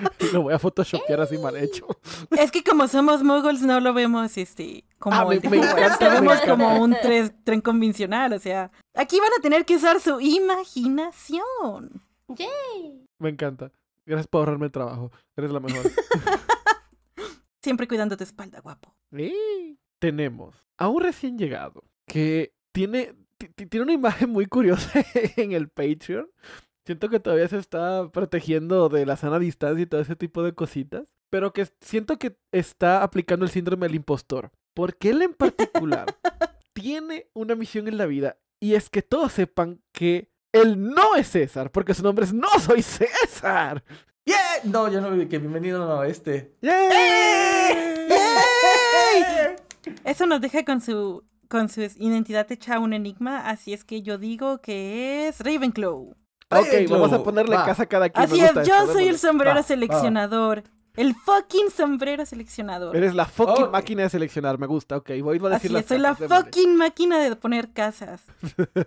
lo voy a photoshopear así mal hecho. Es que como somos muggles no lo vemos este como un tren convencional, o sea, aquí van a tener que usar su imaginación. Me encanta. Gracias por ahorrarme el trabajo. Eres la mejor. Siempre cuidando tu espalda, guapo. Tenemos a un recién llegado que tiene tiene una imagen muy curiosa en el Patreon Siento que todavía se está protegiendo de la sana distancia y todo ese tipo de cositas. Pero que siento que está aplicando el síndrome del impostor. Porque él en particular tiene una misión en la vida. Y es que todos sepan que él no es César. Porque su nombre es No Soy César. ¡Yeah! No, yo no que bienvenido a este. ¡Yeah! Eso nos deja con su con su identidad hecha un enigma, así es que yo digo que es Ravenclaw. Ok, vamos a ponerle casa a cada quien. Así es, yo soy el sombrero seleccionador. El fucking sombrero seleccionador. Eres la fucking máquina de seleccionar, me gusta, ok. Voy a decir Así soy la fucking máquina de poner casas.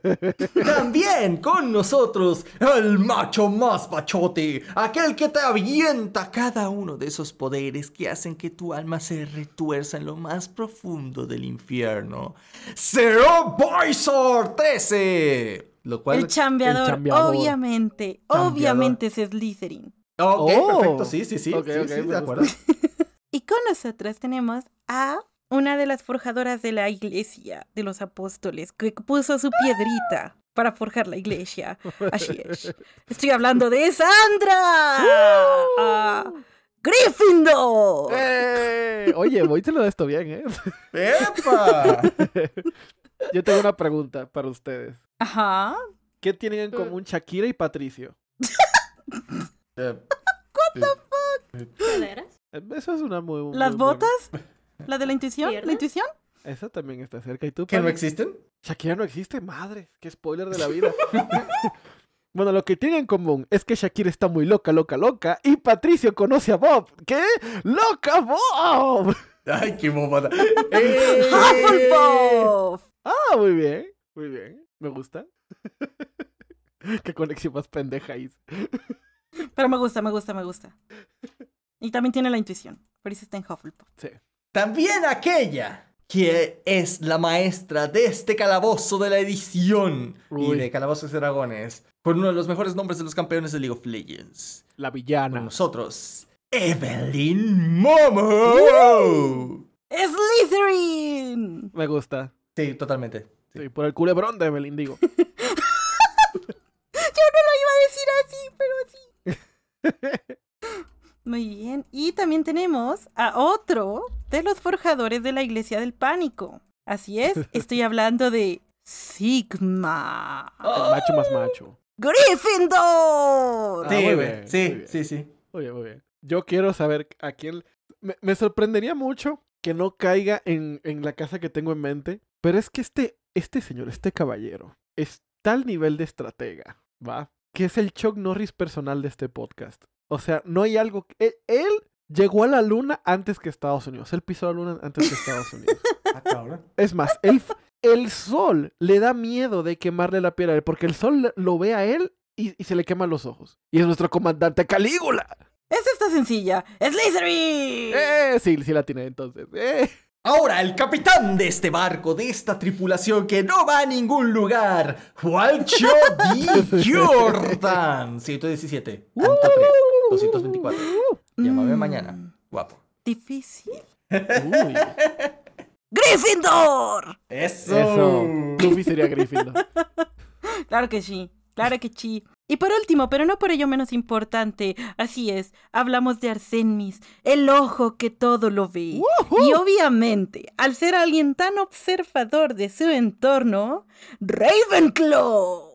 También con nosotros, el macho más bachote aquel que te avienta cada uno de esos poderes que hacen que tu alma se retuerza en lo más profundo del infierno. Zero Boysor 13 cual, el chambeador, obviamente, obviamente es Slytherin. Ok, oh. perfecto, sí, sí, sí, okay, de acuerdo. y con nosotros tenemos a una de las forjadoras de la iglesia de los apóstoles, que puso su piedrita para forjar la iglesia. Así es. Estoy hablando de Sandra. Uh. Ah, ¡Gryffindor! ¡Eh! Oye, voy a de esto bien, ¿eh? ¡Epa! Yo tengo una pregunta para ustedes. Ajá. ¿Qué tienen en común Shakira y Patricio? Eh, What the fuck? Eh, eres? Eh, eso es una muy. ¿Las botas? ¿La de la intuición? ¿La intuición? Esa también está cerca. ¿Y tú? ¿Que no existen? Shakira no existe, madre. Qué spoiler de la vida. Bueno, lo que tienen en común es que Shakira está muy loca, loca, loca. Y Patricio conoce a Bob. ¿Qué? ¡Loca Bob! ¡Ay, qué bobada! ¡Hufflepuff! Ah, muy bien, muy bien. Me gusta. Qué conexión más pendeja Pero me gusta, me gusta, me gusta. Y también tiene la intuición. Por eso está en Hufflepuff. Sí. También aquella que es la maestra de este calabozo de la edición y de Calabozos y Dragones, con uno de los mejores nombres de los campeones de League of Legends. La villana. nosotros, Evelyn Momo. ¡Es Slytherin! Me gusta. Sí, totalmente. Sí. por el culebrón de Evelyn, digo. Yo no lo iba a decir así, pero sí. Muy bien. Y también tenemos a otro de los forjadores de la Iglesia del Pánico. Así es, estoy hablando de Sigma. El macho más macho. Gryffindor. Ah, sí, sí, sí, sí. Muy bien, muy bien. Yo quiero saber a quién... Me, me sorprendería mucho que no caiga en, en, la casa que tengo en mente, pero es que este, este señor, este caballero, es tal nivel de estratega, ¿va? Que es el Chuck Norris personal de este podcast. O sea, no hay algo... Que... Él, llegó a la luna antes que Estados Unidos. Él pisó la luna antes que Estados Unidos. Ah, es más, el sol le da miedo de quemarle la piel a él, porque el sol lo ve a él y, se le queman los ojos. Y es nuestro comandante Calígula. Es esta sencilla. ¡Es Eh, sí, sí la tiene entonces. Eh. Ahora, el capitán de este barco, de esta tripulación que no va a ningún lugar, Juancho D. Jordan. 117, Anta 3, 224. Llámame mañana, mm. guapo. Difícil. Uy. ¡Gryffindor! Eso. Eso. Luffy sería Gryffindor. Claro que sí. Claro que sí. Y por último, pero no por ello menos importante, así es, hablamos de Arsenis, el ojo que todo lo ve. Y obviamente, al ser alguien tan observador de su entorno, Ravenclaw.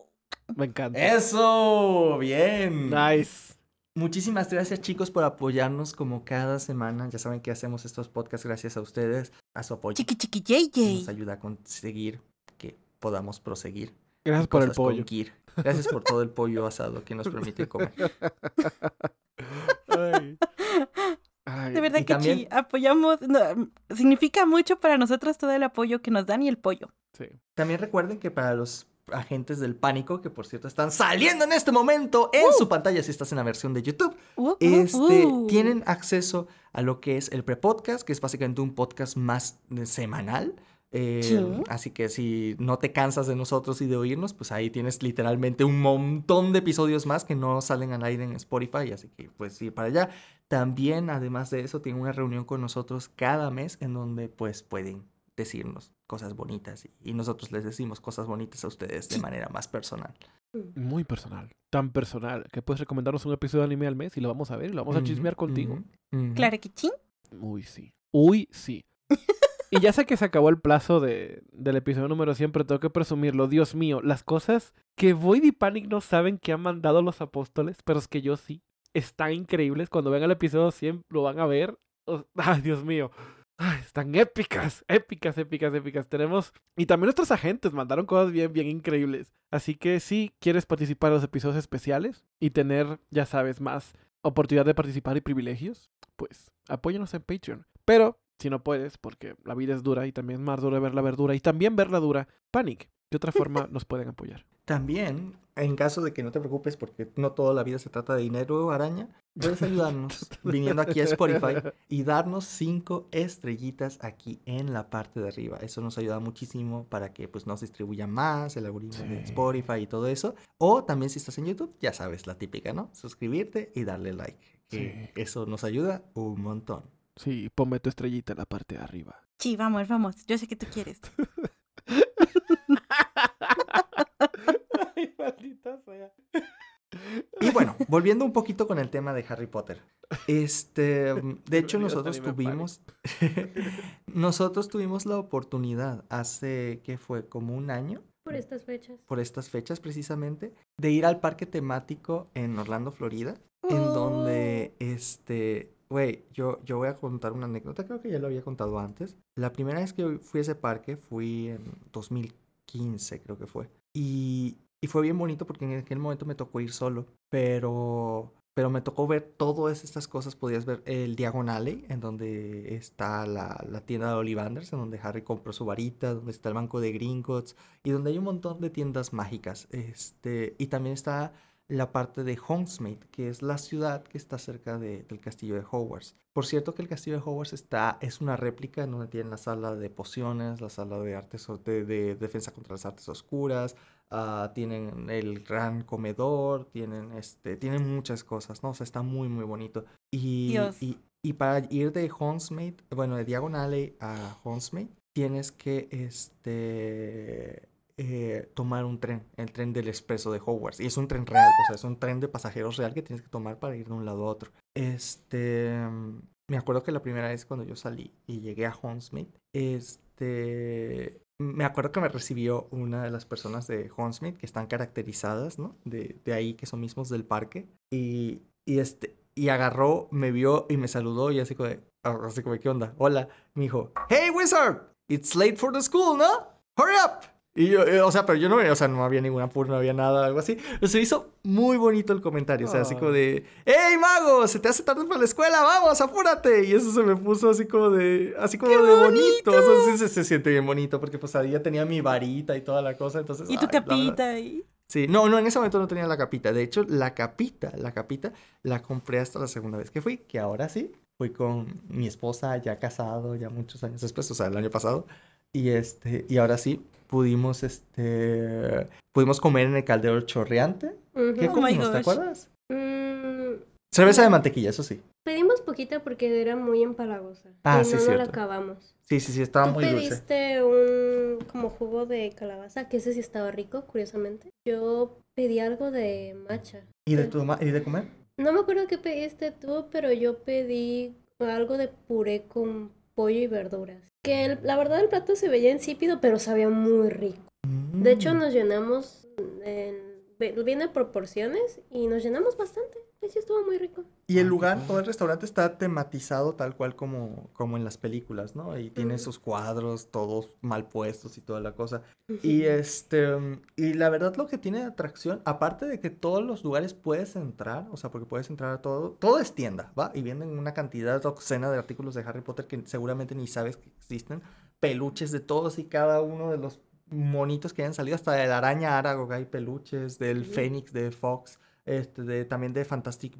Me encanta. Eso, bien. Nice. Muchísimas gracias chicos por apoyarnos como cada semana. Ya saben que hacemos estos podcasts gracias a ustedes, a su apoyo. Chiqui chiqui JJ! Nos ayuda a conseguir que podamos proseguir. Gracias por el apoyo. Gracias por todo el pollo asado que nos permite comer. De verdad que sí, apoyamos, significa mucho para nosotros todo el apoyo que nos dan y el pollo. Sí. También recuerden que para los agentes del pánico, que por cierto están saliendo en este momento en uh. su pantalla si estás en la versión de YouTube, uh, uh, este, tienen acceso a lo que es el prepodcast, que es básicamente un podcast más semanal Em, así que si no te cansas de nosotros y de oírnos, pues ahí tienes literalmente un montón de episodios más que no salen al aire en Spotify, así que pues sí, para allá. También, además de eso, tiene una reunión con nosotros cada mes en donde pues pueden decirnos cosas bonitas y, nosotros les decimos cosas bonitas a ustedes de manera más personal. Mm. Muy personal, tan personal que puedes recomendarnos un episodio de anime al mes y lo vamos a ver y lo vamos a chismear contigo. Claro que sí. Uy, sí. Uy, sí. Y ya sé que se acabó el plazo del episodio número 100, pero tengo que presumirlo. Dios mío, las cosas que Void y Panic no saben que han mandado los apóstoles, pero es que yo sí. Están increíbles. Cuando vean el episodio 100 lo van a ver. Ay, Dios mío. están épicas, épicas, épicas, épicas. Tenemos. Y también nuestros agentes mandaron cosas bien, bien increíbles. Así que si quieres participar en los episodios especiales y tener, ya sabes, más oportunidad de participar y privilegios, pues apóyanos en Patreon. Pero si no puedes, porque la vida es dura y también es más dura ver la verdura y también ver la dura, Panic. De otra forma nos pueden apoyar? También, en caso de que no te preocupes, porque no toda la vida se trata de dinero, o araña, puedes ayudarnos viniendo aquí a Spotify y darnos cinco estrellitas aquí en la parte de arriba. Eso nos ayuda muchísimo para que pues, nos distribuya más el algoritmo de Spotify y todo eso. O también si estás en YouTube, ya sabes, la típica, ¿no? Suscribirte y darle like. Sí. Eso nos ayuda un montón. Sí, ponme tu estrellita en la parte de arriba. Sí, vamos, vamos. Yo sé que tú quieres. Ay, maldita sea. Y bueno, volviendo un poquito con el tema de Harry Potter. Este, de hecho nosotros tuvimos nosotros tuvimos la oportunidad hace que fue como un año por estas fechas. Por estas fechas precisamente de ir al parque temático en Orlando, Florida, en oh. donde este Güey, yo, yo voy a contar una anécdota, creo que ya lo había contado antes. La primera vez que fui a ese parque fui en 2015, creo que fue. Y, y fue bien bonito porque en aquel momento me tocó ir solo, pero, pero me tocó ver todas estas cosas. Podías ver el Diagonale, Alley, en donde está la, la tienda de Ollivanders, en donde Harry compró su varita, donde está el banco de Gringotts y donde hay un montón de tiendas mágicas. Este, y también está la parte de Hogsmeade, que es la ciudad que está cerca del castillo de Hogwarts. Por cierto que el castillo de Hogwarts está, es una réplica en donde tienen la sala de pociones, la sala de, artes, de, de defensa contra las artes oscuras, ah, tienen el gran comedor, tienen, este, tienen muchas cosas, ¿no? O sea, está muy, muy bonito. Y, y, para ir de Hogsmeade, bueno, de Diagonale a Hogsmeade, tienes que, este eh, tomar un tren, el tren del expreso de Hogwarts. Y es un tren real, o sea, es un tren de pasajeros real que tienes que tomar para ir de un lado a otro. Este, me acuerdo que la primera vez cuando yo salí y llegué a Homesmith, este, me acuerdo que me recibió una de las personas de Homesmith que están caracterizadas, ¿no? De, ahí, que son mismos del parque. Y, este, y agarró, me vio y me saludó y así como, de, así como, ¿qué onda? Hola. Me dijo, hey wizard, it's late for the school, ¿no? Hurry up. Y yo, eh, o sea, pero yo no, o sea, no había ninguna apuro, no había nada, algo así. Pero se hizo muy bonito el comentario, o sea, así como de, ¡Hey, mago! Se te hace tarde para la escuela, vamos, apúrate. Y eso se me puso así como de, así como de bonito. se, se, siente bien bonito, porque pues ahí ya tenía mi varita y toda la cosa, entonces... Y tu capita ahí. Sí, no, no, en ese momento no tenía la capita. De hecho, la capita, la capita, la compré hasta la segunda vez que fui, que ahora sí, fui con mi esposa, ya casado, ya muchos años después, o sea, el año pasado. Y este, y ahora sí, pudimos, este, pudimos comer en el caldero chorreante. ¿Qué oh comimos? ¿Te acuerdas? Mm, Cerveza de mantequilla, eso sí. Pedimos poquita porque era muy empalagosa. Ah, y sí, no la acabamos. Sí, sí, sí, estaba muy dulce. pediste un como jugo de calabaza, que ese sí estaba rico, curiosamente. Yo pedí algo de matcha. ¿Y de, ¿y de comer? No me acuerdo qué pediste tú, pero yo pedí algo de puré con pollo y verduras que la verdad el plato se veía insípido, pero sabía muy rico. De hecho, mm. nos llenamos en viene a proporciones y nos llenamos bastante. Y estuvo muy rico. Y el ah, lugar, todo el restaurante está tematizado tal cual como, como en las películas, ¿no? Y tiene sus cuadros todos mal puestos y toda la cosa. Y este, y la verdad lo que tiene de atracción, aparte de que todos los lugares puedes entrar, o sea, porque puedes entrar a todo, todo es tienda, ¿va? Y vienen una cantidad obscena de artículos de Harry Potter que seguramente ni sabes que existen, peluches de todos y cada uno de los monitos que hayan salido, hasta de la araña Aragog hay peluches, del Fénix de Fox, este, también de Fantastic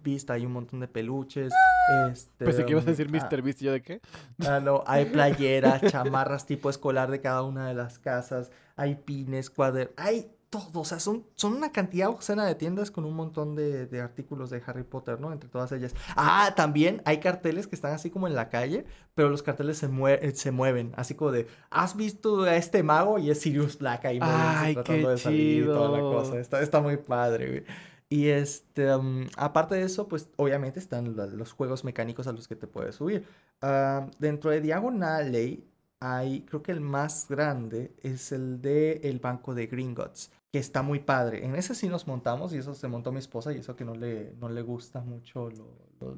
Beast, hay un montón de peluches. ¡Ah! Este, pues que ibas a um, decir ah. Mr. Beast, ¿yo de qué? Ah, no, hay playeras, chamarras tipo escolar de cada una de las casas, hay pines, cuadernos, hay todo, o sea, son, son una cantidad obscena de tiendas con un montón de, artículos de Harry Potter, ¿no? Entre todas ellas. Ah, también hay carteles que están así como en la calle, pero los carteles se, eh, se mueven, así como de, ¿has visto a este mago? Y es Sirius Black ahí tratando de salir Y toda la cosa. Está, muy padre, güey. Y este, um, aparte de eso, pues obviamente están los juegos mecánicos a los que te puedes subir. Ah, dentro de Diagonale hay, creo que el más grande es el de el banco de Gringotts que está muy padre. En ese sí nos montamos y eso se montó mi esposa y eso que no le, no le gusta mucho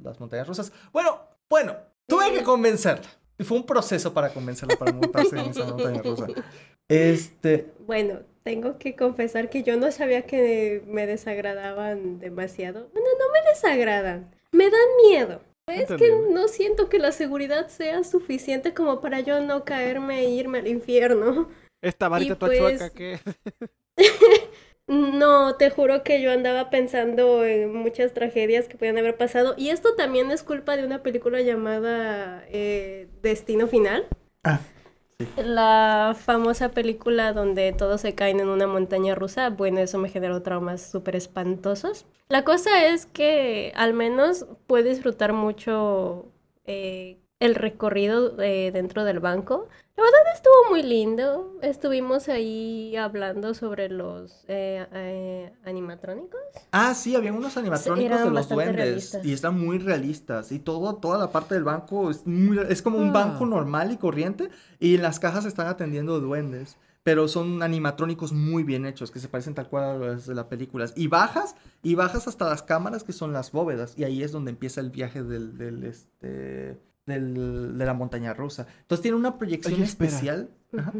las montañas rusas. Bueno, bueno, tuve que convencerla. Y fue un proceso para convencerla para montarse en esa montaña rusa. Este... Bueno, tengo que confesar que yo no sabía que me desagradaban demasiado. Bueno, no me desagradan, me dan miedo. Es que no siento que la seguridad sea suficiente como para yo no caerme e irme al infierno. Esta varita pues, que... no, te juro que yo andaba pensando en muchas tragedias que pueden haber pasado. Y esto también es culpa de una película llamada eh, Destino Final. Ah. La famosa película donde todos se caen en una montaña rusa, bueno, eso me generó traumas súper espantosos. La cosa es que al menos puede disfrutar mucho eh, el recorrido eh, dentro del banco. La verdad estuvo muy lindo. Estuvimos ahí hablando sobre los eh, eh, animatrónicos. Ah, sí, había unos animatrónicos de los duendes. Y están muy realistas. Y todo, toda la parte del banco es, es como un ah. banco normal y corriente. Y en las cajas están atendiendo duendes pero son animatrónicos muy bien hechos, que se parecen tal cual a los de las películas. Y bajas, y bajas hasta las cámaras que son las bóvedas, y ahí es donde empieza el viaje del, del este, de la montaña rusa. Entonces tiene una proyección especial.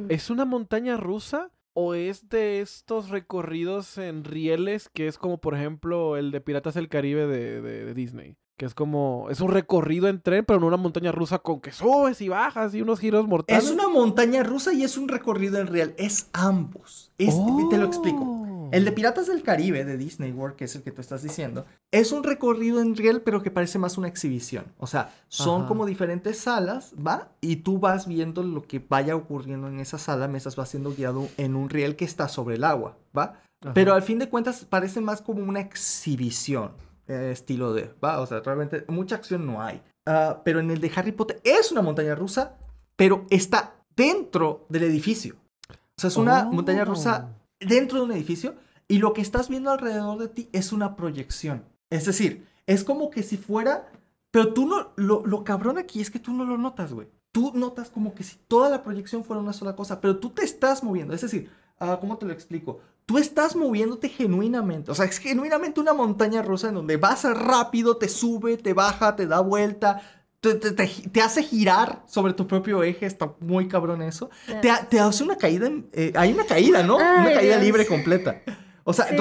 ¿Es una montaña rusa? ¿O es de estos recorridos en rieles que es como, por ejemplo, el de Piratas del Caribe de, Disney? Que es como, es un recorrido en tren, pero no una montaña rusa con que subes y bajas y unos giros mortales. Es una montaña rusa y es un recorrido en riel. Es ambos. Es, Te lo explico. El de Piratas del Caribe de Disney World, que es el que tú estás diciendo, es un recorrido en riel, pero que parece más una exhibición. O sea, son como diferentes salas, ¿va? Y tú vas viendo lo que vaya ocurriendo en esa sala, mesas vas siendo guiado en un riel que está sobre el agua, ¿va? Pero al fin de cuentas parece más como una exhibición, eh, estilo de, ¿va? O sea, realmente mucha acción no hay. Ah, pero en el de Harry Potter es una montaña rusa, pero está dentro del edificio. O sea, es una oh. montaña rusa dentro de un edificio y lo que estás viendo alrededor de ti es una proyección. Es decir, es como que si fuera, pero tú no, lo, cabrón aquí es que tú no lo notas, güey. Tú notas como que si toda la proyección fuera una sola cosa, pero tú te estás moviendo. Es decir, ah, ¿cómo te lo explico? Tú estás moviéndote genuinamente, o sea, es genuinamente una montaña rusa en donde vas rápido, te sube, te baja, te da vuelta, te, te, hace girar sobre tu propio eje, está muy cabrón eso. Te, te hace una caída, eh, hay una caída, ¿no? una caída libre completa. O sea, en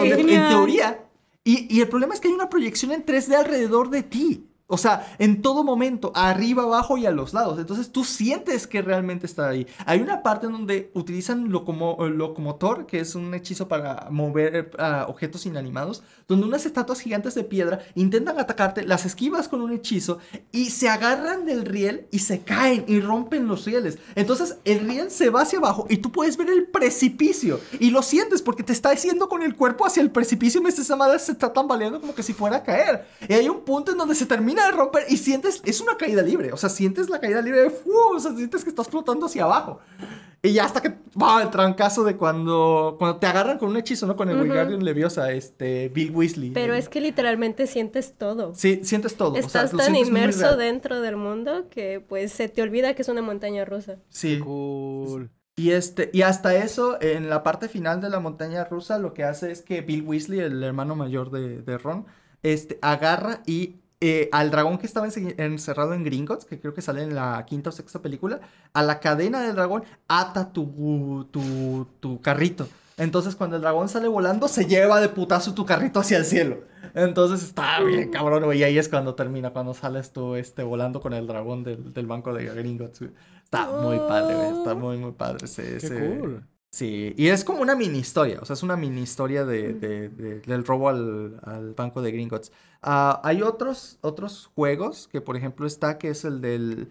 teoría, y, y, el problema es que hay una proyección en 3D alrededor de ti. O sea, en todo momento, arriba, abajo y a los lados. Entonces tú sientes que realmente está ahí. Hay una parte en donde utilizan eh, locomotor, que es un hechizo para mover eh, objetos inanimados, donde unas estatuas gigantes de piedra intentan atacarte, las esquivas con un hechizo y se agarran del riel y se caen y rompen los rieles. Entonces el riel se va hacia abajo y tú puedes ver el precipicio y lo sientes porque te está haciendo con el cuerpo hacia el precipicio y esa madre se está tambaleando como que si fuera a caer. Y hay un punto en donde se termina romper y sientes, es una caída libre, o sea, sientes la caída libre de, o sea, sientes que estás flotando hacia abajo. Y ya hasta que va el trancazo de cuando, cuando te agarran con un hechizo, ¿no? Con el Wingardium Leviosa, este, Bill Weasley. Pero es que literalmente sientes todo. Sí, sientes todo. Estás tan inmerso dentro del mundo que pues se te olvida que es una montaña rusa. Sí. Cool. Y, este, y hasta eso, en la parte final de la montaña rusa, lo que hace es que Bill Weasley, el hermano mayor de, de Ron, este, agarra y eh, al dragón que estaba encerrado en Gringotts, que creo que sale en la quinta o sexta película, a la cadena del dragón ata tu, tu, carrito. Entonces cuando el dragón sale volando, se lleva de putazo tu carrito hacia el cielo. Entonces está bien, cabrón, Y ahí es cuando termina, cuando sales tú este, volando con el dragón del, banco de Gringotts. Está muy padre, Está oh. muy, muy padre. cool. Sí, y es como una mini historia, o sea, es una mini historia del robo al, banco de Gringotts. Ah, hay otros, otros juegos que, por ejemplo, está que es el del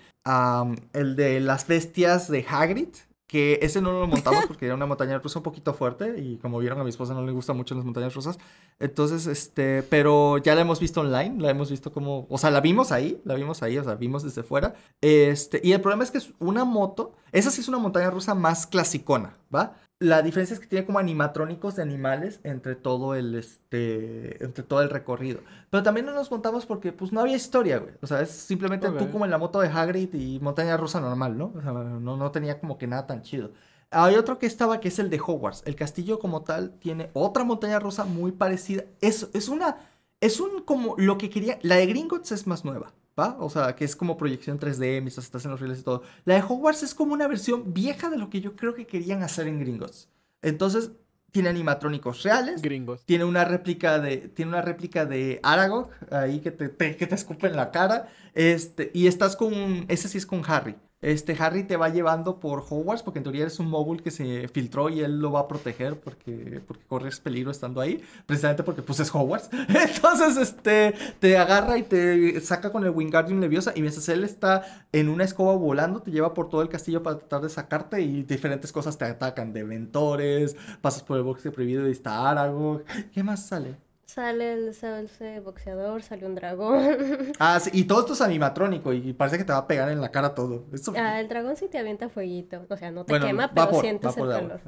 el de las bestias de Hagrid, que ese no lo montamos porque era una montaña rusa un poquito fuerte y como vieron a mi esposa no le gusta mucho las montañas rusas. Entonces, este, pero ya la hemos visto online, la hemos visto como, o sea, la vimos ahí, la vimos ahí, o sea, vimos desde fuera. Este, y el problema es que es una moto, esa sí es una montaña rusa más clasicona, ¿va? la diferencia es que tiene como animatrónicos de animales entre todo el este entre todo el recorrido. Pero también no nos contamos porque pues no había historia, güey. O sea, es simplemente tú como en la moto de Hagrid y montaña rusa normal, ¿no? O sea, no, no tenía como que nada tan chido. Hay otro que estaba que es el de Hogwarts. El castillo como tal tiene otra montaña rusa muy parecida. Eso, es una es un como lo que quería la de Gringotts es más nueva. O sea, que es como proyección 3D, mientras estás en los rieles y todo. La de Hogwarts es como una versión vieja de lo que yo creo que querían hacer en Gringos. Entonces, tiene animatrónicos reales. Gringos. Tiene una réplica de, tiene una réplica de Aragog, ahí que te, te, que te escupe en la cara. Este, y estás con, ese sí es con Harry. Este Harry te va llevando por Hogwarts porque en teoría eres un móvil que se filtró y él lo va a proteger porque, porque corres peligro estando ahí, precisamente porque pues es Hogwarts. Entonces, este, te agarra y te saca con el Wingardium Leviosa y mientras él está en una escoba volando, te lleva por todo el castillo para tratar de sacarte y diferentes cosas te atacan, de mentores, pasas por el bosque prohibido de algo, ¿Qué más sale? sale el sale boxeador, sale un dragón. Ah, sí, y todo esto es animatrónico y parece que te va a pegar en la cara todo. Esto... Ah, el dragón sí te avienta fueguito. O sea, no te quema, pero sientes el calor.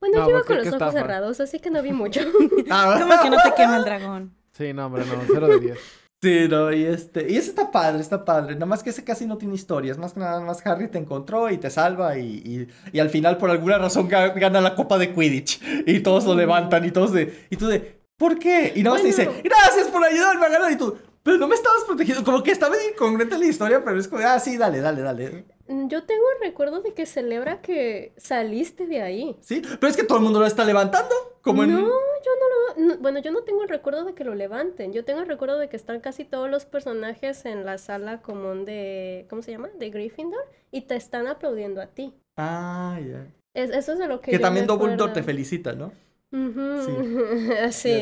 Bueno, yo iba pues, con los ojos cerrados, así que no vi mucho. Ah, Como que no te quema el dragón. Sí, no, hombre, no, cero de diez... Sí, no, y este, y ese está padre, está padre, nada más que ese casi no tiene historia... Es más que nada más Harry te encontró y te salva y, y, y al final por alguna razón gana la copa de Quidditch y todos lo levantan y todos de, y tú de, ¿Por qué? Y nada más te dice, gracias por ayudarme a ganar. Y tú, pero no me estabas protegiendo. Como que estaba incongruente la historia, pero es como, ah, sí, dale, dale, dale. Mm, yo tengo el recuerdo de que celebra que saliste de ahí. Sí, pero es que todo el mundo lo está levantando. Como No, yo no lo. bueno, yo no tengo el recuerdo de que lo levanten. Yo tengo el recuerdo de que están casi todos los personajes en la sala común de. ¿Cómo se llama? De Gryffindor. Y te están aplaudiendo a ti. Ah, ya. eso es de lo que. Que también Dumbledore te felicita, ¿no? Sí. sí.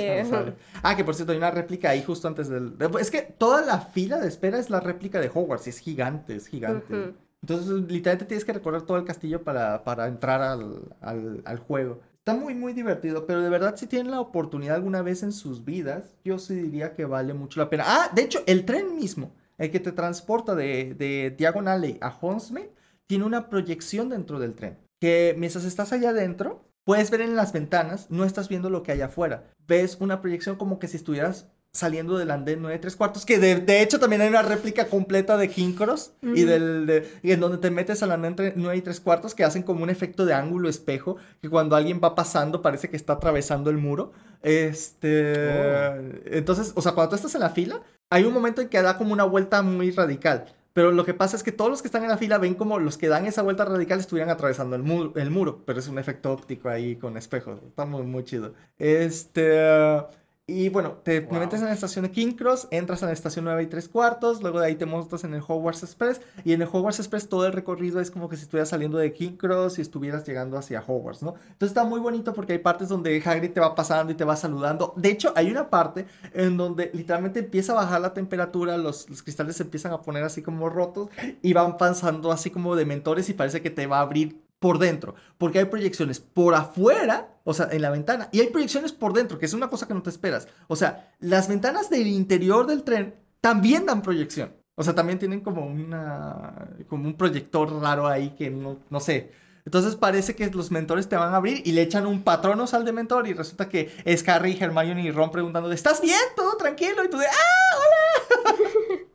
Ah, que por cierto, hay una réplica ahí justo antes del. Es que toda la fila de espera es la réplica de Hogwarts y es gigante, es gigante. Entonces, literalmente tienes que recorrer todo el castillo para, para entrar al, al, juego. Está muy, muy divertido, pero de verdad, si tienen la oportunidad alguna vez en sus vidas, yo sí diría que vale mucho la pena. Ah, de hecho, el tren mismo, el que te transporta de, de Diagon Alley a Honsme, tiene una proyección dentro del tren. Que mientras estás allá adentro, Puedes ver en las ventanas, no estás viendo lo que hay afuera. Ves una proyección como que si estuvieras saliendo del andén 9 3 cuartos, que de, hecho también hay una réplica completa de King Cross, y del en donde te metes al andén 9 y 3 cuartos que hacen como un efecto de ángulo espejo, que cuando alguien va pasando parece que está atravesando el muro. Este, oh. entonces, o sea, cuando tú estás en la fila, hay un momento en que da como una vuelta muy radical. Pero lo que pasa es que todos los que están en la fila ven como los que dan esa vuelta radical estuvieran atravesando el, el muro, pero es un efecto óptico ahí con espejos. Está muy, chido. Este. Y bueno, te, metes en la estación de King Cross, entras en la estación 9 y 3 cuartos, luego de ahí te montas en el Hogwarts Express. Y en el Hogwarts Express todo el recorrido es como que si estuvieras saliendo de King Cross y estuvieras llegando hacia Hogwarts, ¿no? Entonces está muy bonito porque hay partes donde Hagrid te va pasando y te va saludando. De hecho, hay una parte en donde literalmente empieza a bajar la temperatura, los, los cristales se empiezan a poner así como rotos y van pasando así como de mentores y parece que te va a abrir por dentro, porque hay proyecciones por afuera o sea, en la ventana. Y hay proyecciones por dentro, que es una cosa que no te esperas. O sea, las ventanas del interior del tren también dan proyección. O sea, también tienen como una. como un proyector raro ahí que no, sé. Entonces parece que los mentores te van a abrir y le echan un sal de mentor. y resulta que es Harry, Hermione y Ron preguntando. ¿estás bien? ¿Todo tranquilo? Y tú de, ¡ah, hola!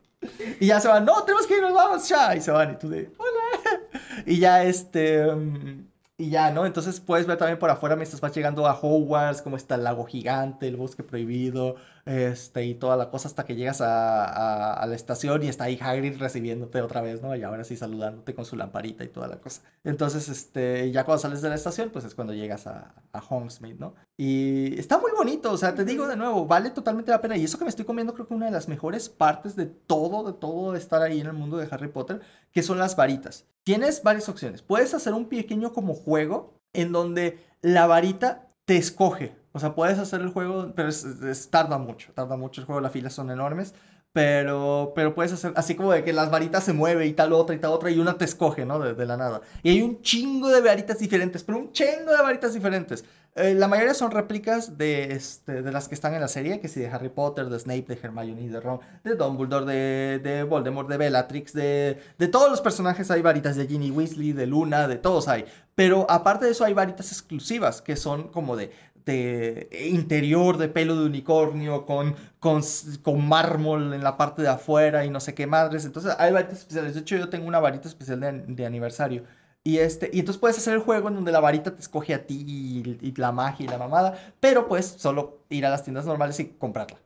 y ya se van, no, tenemos que irnos, vamos ya. Y se van y tú de, hola. y ya este... Mm, y ya, ¿no? Entonces puedes ver también por afuera mientras vas llegando a Hogwarts, cómo está el lago gigante, el bosque prohibido, este, y toda la cosa hasta que llegas a, la estación y está ahí Hagrid recibiéndote otra vez, ¿no? Y ahora sí saludándote con su lamparita y toda la cosa. Entonces, este, ya cuando sales de la estación, pues es cuando llegas a, a Homesmith, ¿no? Y está muy bonito, o sea, te digo de nuevo, vale totalmente la pena. Y eso que me estoy comiendo creo que una de las mejores partes de todo, de todo estar ahí en el mundo de Harry Potter, que son las varitas. Tienes varias opciones. Puedes hacer un pequeño como juego en donde la varita te escoge o sea, puedes hacer el juego, pero es, tarda mucho, tarda mucho el juego, las filas son enormes. Pero, pero puedes hacer así como de que las varitas se mueven y tal otra y tal otra y una te escoge, ¿no? De, la nada. Y hay un chingo de varitas diferentes, pero un chingo de varitas diferentes. Eh, la mayoría son réplicas de, este, de las que están en la serie, que si de Harry Potter, de Snape, de Hermione, de Ron, de Dumbledore, de, de Voldemort, de Bellatrix, de, de todos los personajes hay varitas, de Ginny Weasley, de Luna, de todos hay. Pero aparte de eso hay varitas exclusivas, que son como de de interior de pelo de unicornio con, con, con, mármol en la parte de afuera y no sé qué madres. Entonces hay varitas especiales. De hecho, yo tengo una varita especial de, de aniversario. Y, este, y entonces puedes hacer el juego en donde la varita te escoge a ti y, la magia y la mamada, pero pues solo ir a las tiendas normales y comprarla.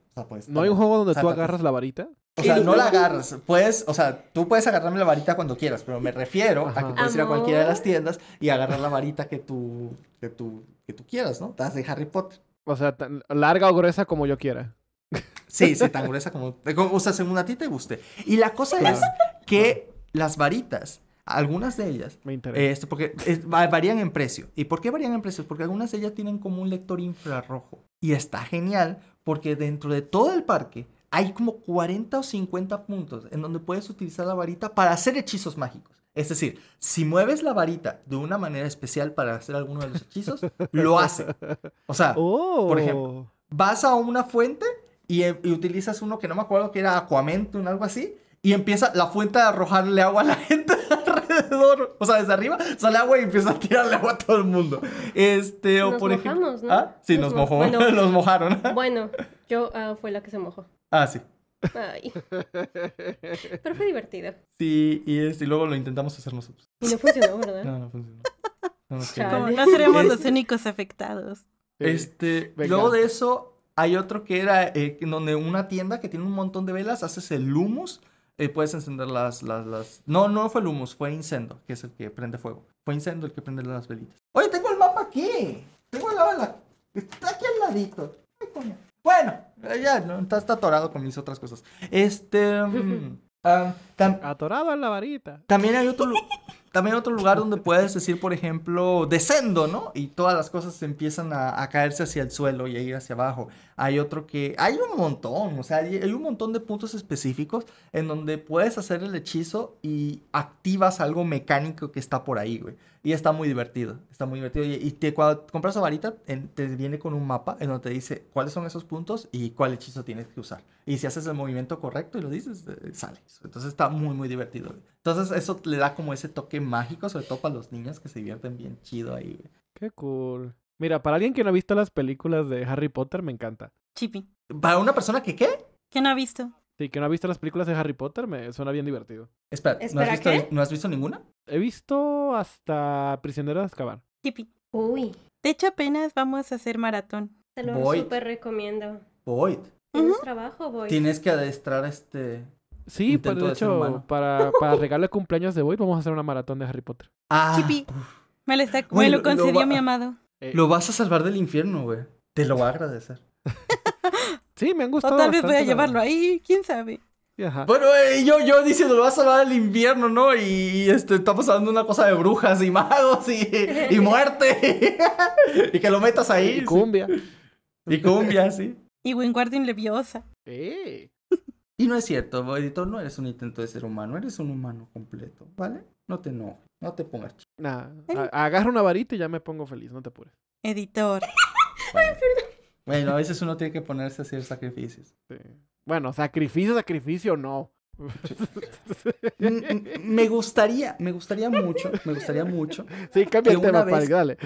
¿No hay un juego donde tú agarras la varita? O sea, no la agarras. Puedes, o sea, tú puedes agarrarme la varita cuando quieras, pero me refiero a que puedes ir a cualquiera de las tiendas y agarrar la varita que tú, que tú, que tú quieras, ¿no? Estás de Harry Potter. O sea, tan larga o gruesa como yo quiera. Sí, sí, tan gruesa como, o sea, según a ti te guste. Y la cosa es que las varitas algunas de ellas. Me interesa. Este, porque varían en precio. ¿Y por qué varían en precio? Porque algunas de ellas tienen como un lector infrarrojo. Y está genial porque dentro de todo el parque hay como 40 o 50 puntos en donde puedes utilizar la varita para hacer hechizos mágicos. Es decir, si mueves la varita de una manera especial para hacer alguno de los hechizos, lo hace. O sea, oh. por ejemplo, vas a una fuente eh, y, utilizas uno que no me acuerdo que era o algo así, y empieza la fuente a arrojarle agua a la gente alrededor. O sea, desde arriba sale agua y empieza a tirarle agua a todo el mundo. Este, o por ejemplo. ¿no? ¿Ah? Sí, nos, mojó. mojaron. Bueno, yo ah, fue la que se mojó. Ah, sí. Pero fue divertido. Sí, este, y, luego lo intentamos hacer nosotros. Y no funcionó, ¿verdad? No, no funcionó. No, seremos los este, únicos afectados. Este, luego de eso, hay otro que era eh, donde una tienda que tiene un montón de velas, haces el humus, eh, puedes encender las, las, No, no fue el humus, fue incendio, que es el que prende fuego. Fue incendio el que prende las velitas. Oye, tengo el mapa aquí. Tengo la la... Está aquí al ladito. Ay, coño. Bueno, eh, ya no, está, atorado con mis otras cosas. Este. Mm, ah, atorado en la varita. También hay otro. También otro lugar donde puedes decir, por ejemplo, descendo, ¿no? Y todas las cosas empiezan a, caerse hacia el suelo y a ir hacia abajo. Hay otro que... Hay un montón, o sea, hay, un montón de puntos específicos en donde puedes hacer el hechizo y activas algo mecánico que está por ahí, güey. Y está muy divertido, está muy divertido. Y, te, cuando compras la varita, te viene con un mapa en donde te dice cuáles son esos puntos y cuál hechizo tienes que usar. Y si haces el movimiento correcto y lo dices, eh, sale. sales. Entonces está muy, muy divertido. Güey. Entonces eso le da como ese toque mágico, sobre todo para los niños que se divierten bien chido ahí. Qué cool. Mira, para alguien que no ha visto las películas de Harry Potter, me encanta. Chippy. ¿Para una persona que qué? Que no ha visto. Sí, que no ha visto las películas de Harry Potter, me suena bien divertido. Espera, ¿no, has, visto, ninguna? He visto hasta Prisionero de Azkaban. Chippy. Uy. De hecho, apenas vamos a hacer maratón. Te lo súper recomiendo. Void. Tienes trabajo, Void. Tienes que adestrar este Sí, pues de hecho, para, para regalo cumpleaños de hoy, vamos a hacer una maratón de Harry Potter. Ah. Chipi. Me, lo, bueno, concedió mi amado. Eh, lo vas a salvar del infierno, güey. Te lo va a agradecer. sí, me han gustado. O tal vez voy a llevarlo ahí, quién sabe. Bueno, eh, yo, yo diciendo, lo vas a salvar del infierno, ¿no? Y, este, estamos hablando de una cosa de brujas y magos y, muerte. y que lo metas ahí. Y cumbia. Y cumbia, sí. Y Wingardium Leviosa. Eh. Y no es cierto, editor, no eres un intento de ser humano, eres un humano completo, ¿vale? No te enojes, no te pongas chido. agarra una varita y ya me pongo feliz, no te apures. Editor. Bueno. a veces uno tiene que ponerse a hacer sacrificios. Bueno, sacrificio, sacrificio, no me gustaría, me gustaría mucho, me gustaría mucho. Sí, cambia el tema, dale.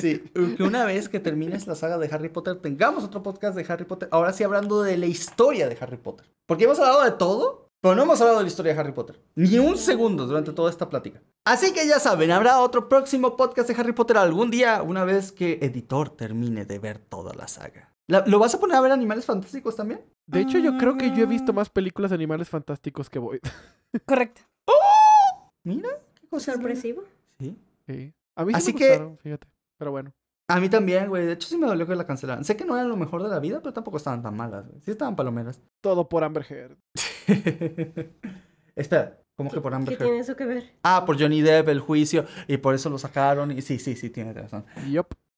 Sí, que una vez que termines la saga de Harry Potter, tengamos otro podcast de Harry Potter. Ahora sí, hablando de la historia de Harry Potter. Porque hemos hablado de todo, pero no hemos hablado de la historia de Harry Potter. Ni un segundo durante toda esta plática. Así que ya saben, habrá otro próximo podcast de Harry Potter algún día, una vez que editor termine de ver toda la saga. ¿Lo vas a poner a ver Animales Fantásticos también? De hecho, yo creo que yo he visto ah. más películas de animales fantásticos que Void. Correcto. ¡Oh! Mira, qué cosa. Sorpresivo. Sí. sí. A mí fíjate. Pero bueno. A mí también, güey. De hecho, sí me dolió que la cancelaran. Sé que no era lo mejor de la vida, pero tampoco estaban tan malas. Sí estaban palomeras. Todo por Amber Heard. Espera, ¿cómo que por Amber Heard? ¿Qué tiene eso que ver? Ah, por Johnny Depp, el juicio, y por eso lo sacaron. Y sí, sí, sí, tiene razón.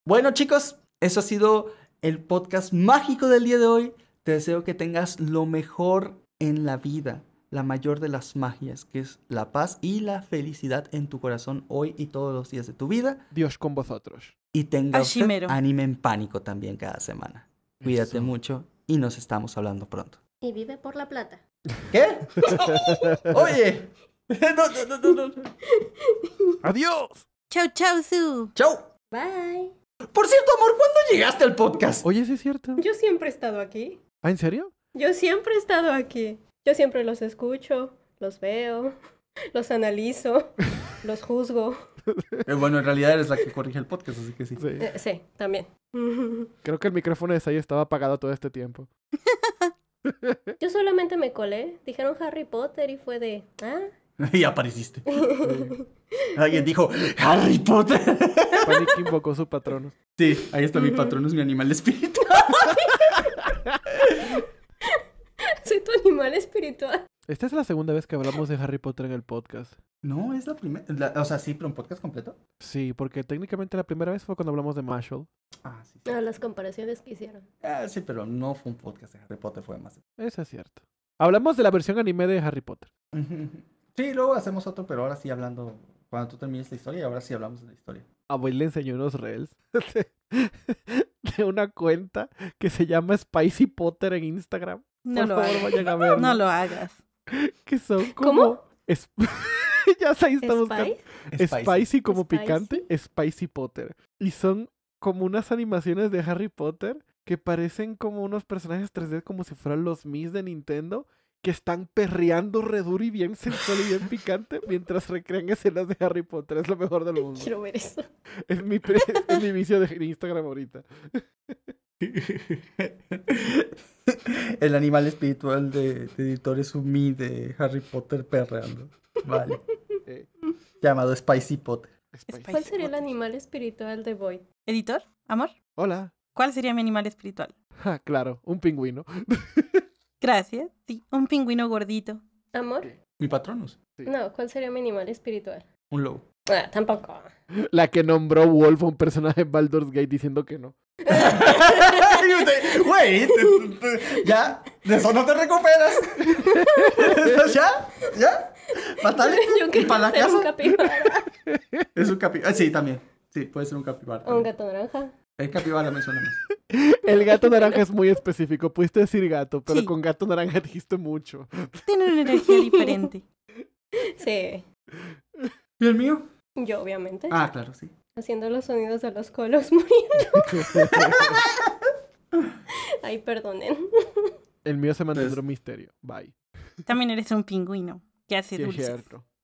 Bueno, chicos, eso ha sido el podcast mágico del día de hoy. Te deseo que tengas lo mejor en la vida, la mayor de las magias, que es la paz y la felicidad en tu corazón hoy y todos los días de tu vida. Dios con vosotros. Y tengas anime en pánico también cada semana. Cuídate mucho y nos estamos hablando pronto. Y vive por la plata. ¿Qué? Oye. No, no, no, no, Adiós. Chau, chau, Su. Chau. Bye. Por cierto, amor, ¿cuándo llegaste al podcast? Oye, sí es cierto. Yo siempre he estado aquí. ¿Ah, en serio? Yo siempre he estado aquí. Yo siempre los escucho, los veo, los analizo, los juzgo. Eh, bueno, en realidad eres la que corrige el podcast, así que sí. Sí, eh, también. Creo que el micrófono de ahí estaba apagado todo este tiempo. Yo solamente me colé. Dijeron Harry Potter y fue de. ¿Ah? Y apareciste. Alguien dijo, ¡Harry Potter! Panic invocó su patrono. Sí, ahí está mi patrono, es mi animal espíritu. Soy tu animal espiritual. Esta es la segunda vez que hablamos de Harry Potter en el podcast. No, es la primera. O sea, sí, pero un podcast completo. Sí, porque técnicamente la primera vez fue cuando hablamos de Marshall. Ah, sí. sí. Ah, las comparaciones que hicieron. Ah, sí, pero no fue un podcast de Harry Potter, fue más. Eso es cierto. Hablamos de la versión anime de Harry Potter. Sí, luego hacemos otro, pero ahora sí hablando. Cuando tú termines la historia, ahora sí hablamos de la historia boy le enseñó unos reels de una cuenta que se llama Spicy Potter en Instagram. No lo hagas. No lo hagas. Que son como. ¿Cómo? ya está buscando. Spicy, como picante, Spicy Potter. Y son como unas animaciones de Harry Potter que parecen como unos personajes 3D como si fueran los Mis de Nintendo que están perreando redur y bien sensual y bien picante mientras recrean escenas de Harry Potter. Es lo mejor del mundo. Quiero ver eso. Es mi, es vicio de Instagram ahorita. El animal espiritual de, de Editores Umi de Harry Potter perreando. Vale. Eh. Llamado Spicy Potter. ¿Cuál sería el animal espiritual de Boy? ¿Editor? ¿Amor? Hola. ¿Cuál sería mi animal espiritual? Ah, claro, un pingüino. Gracias. Sí, un pingüino gordito. ¿Amor? Mi patronus. Sí. No, ¿cuál sería mi animal espiritual? Un lobo. Ah, tampoco. La que nombró Wolf a un personaje en Baldur's Gate diciendo que no. Güey, ya, de eso no te recuperas. ya, ya. Fatal. para la casa. Un capibara. es un capibara. Ah, sí, también. Sí, puede ser un capibara. Un gato naranja. El capibara me suena más. El gato naranja es muy específico. Pudiste decir gato, pero con gato naranja dijiste mucho. Tiene una energía diferente. Sí. ¿Y el mío? Yo, obviamente. Ah, claro, sí. Haciendo los sonidos de los colos muriendo. Ay, perdonen. El mío se mantendrá pues un misterio. Bye. También eres un pingüino que hace Es cierto.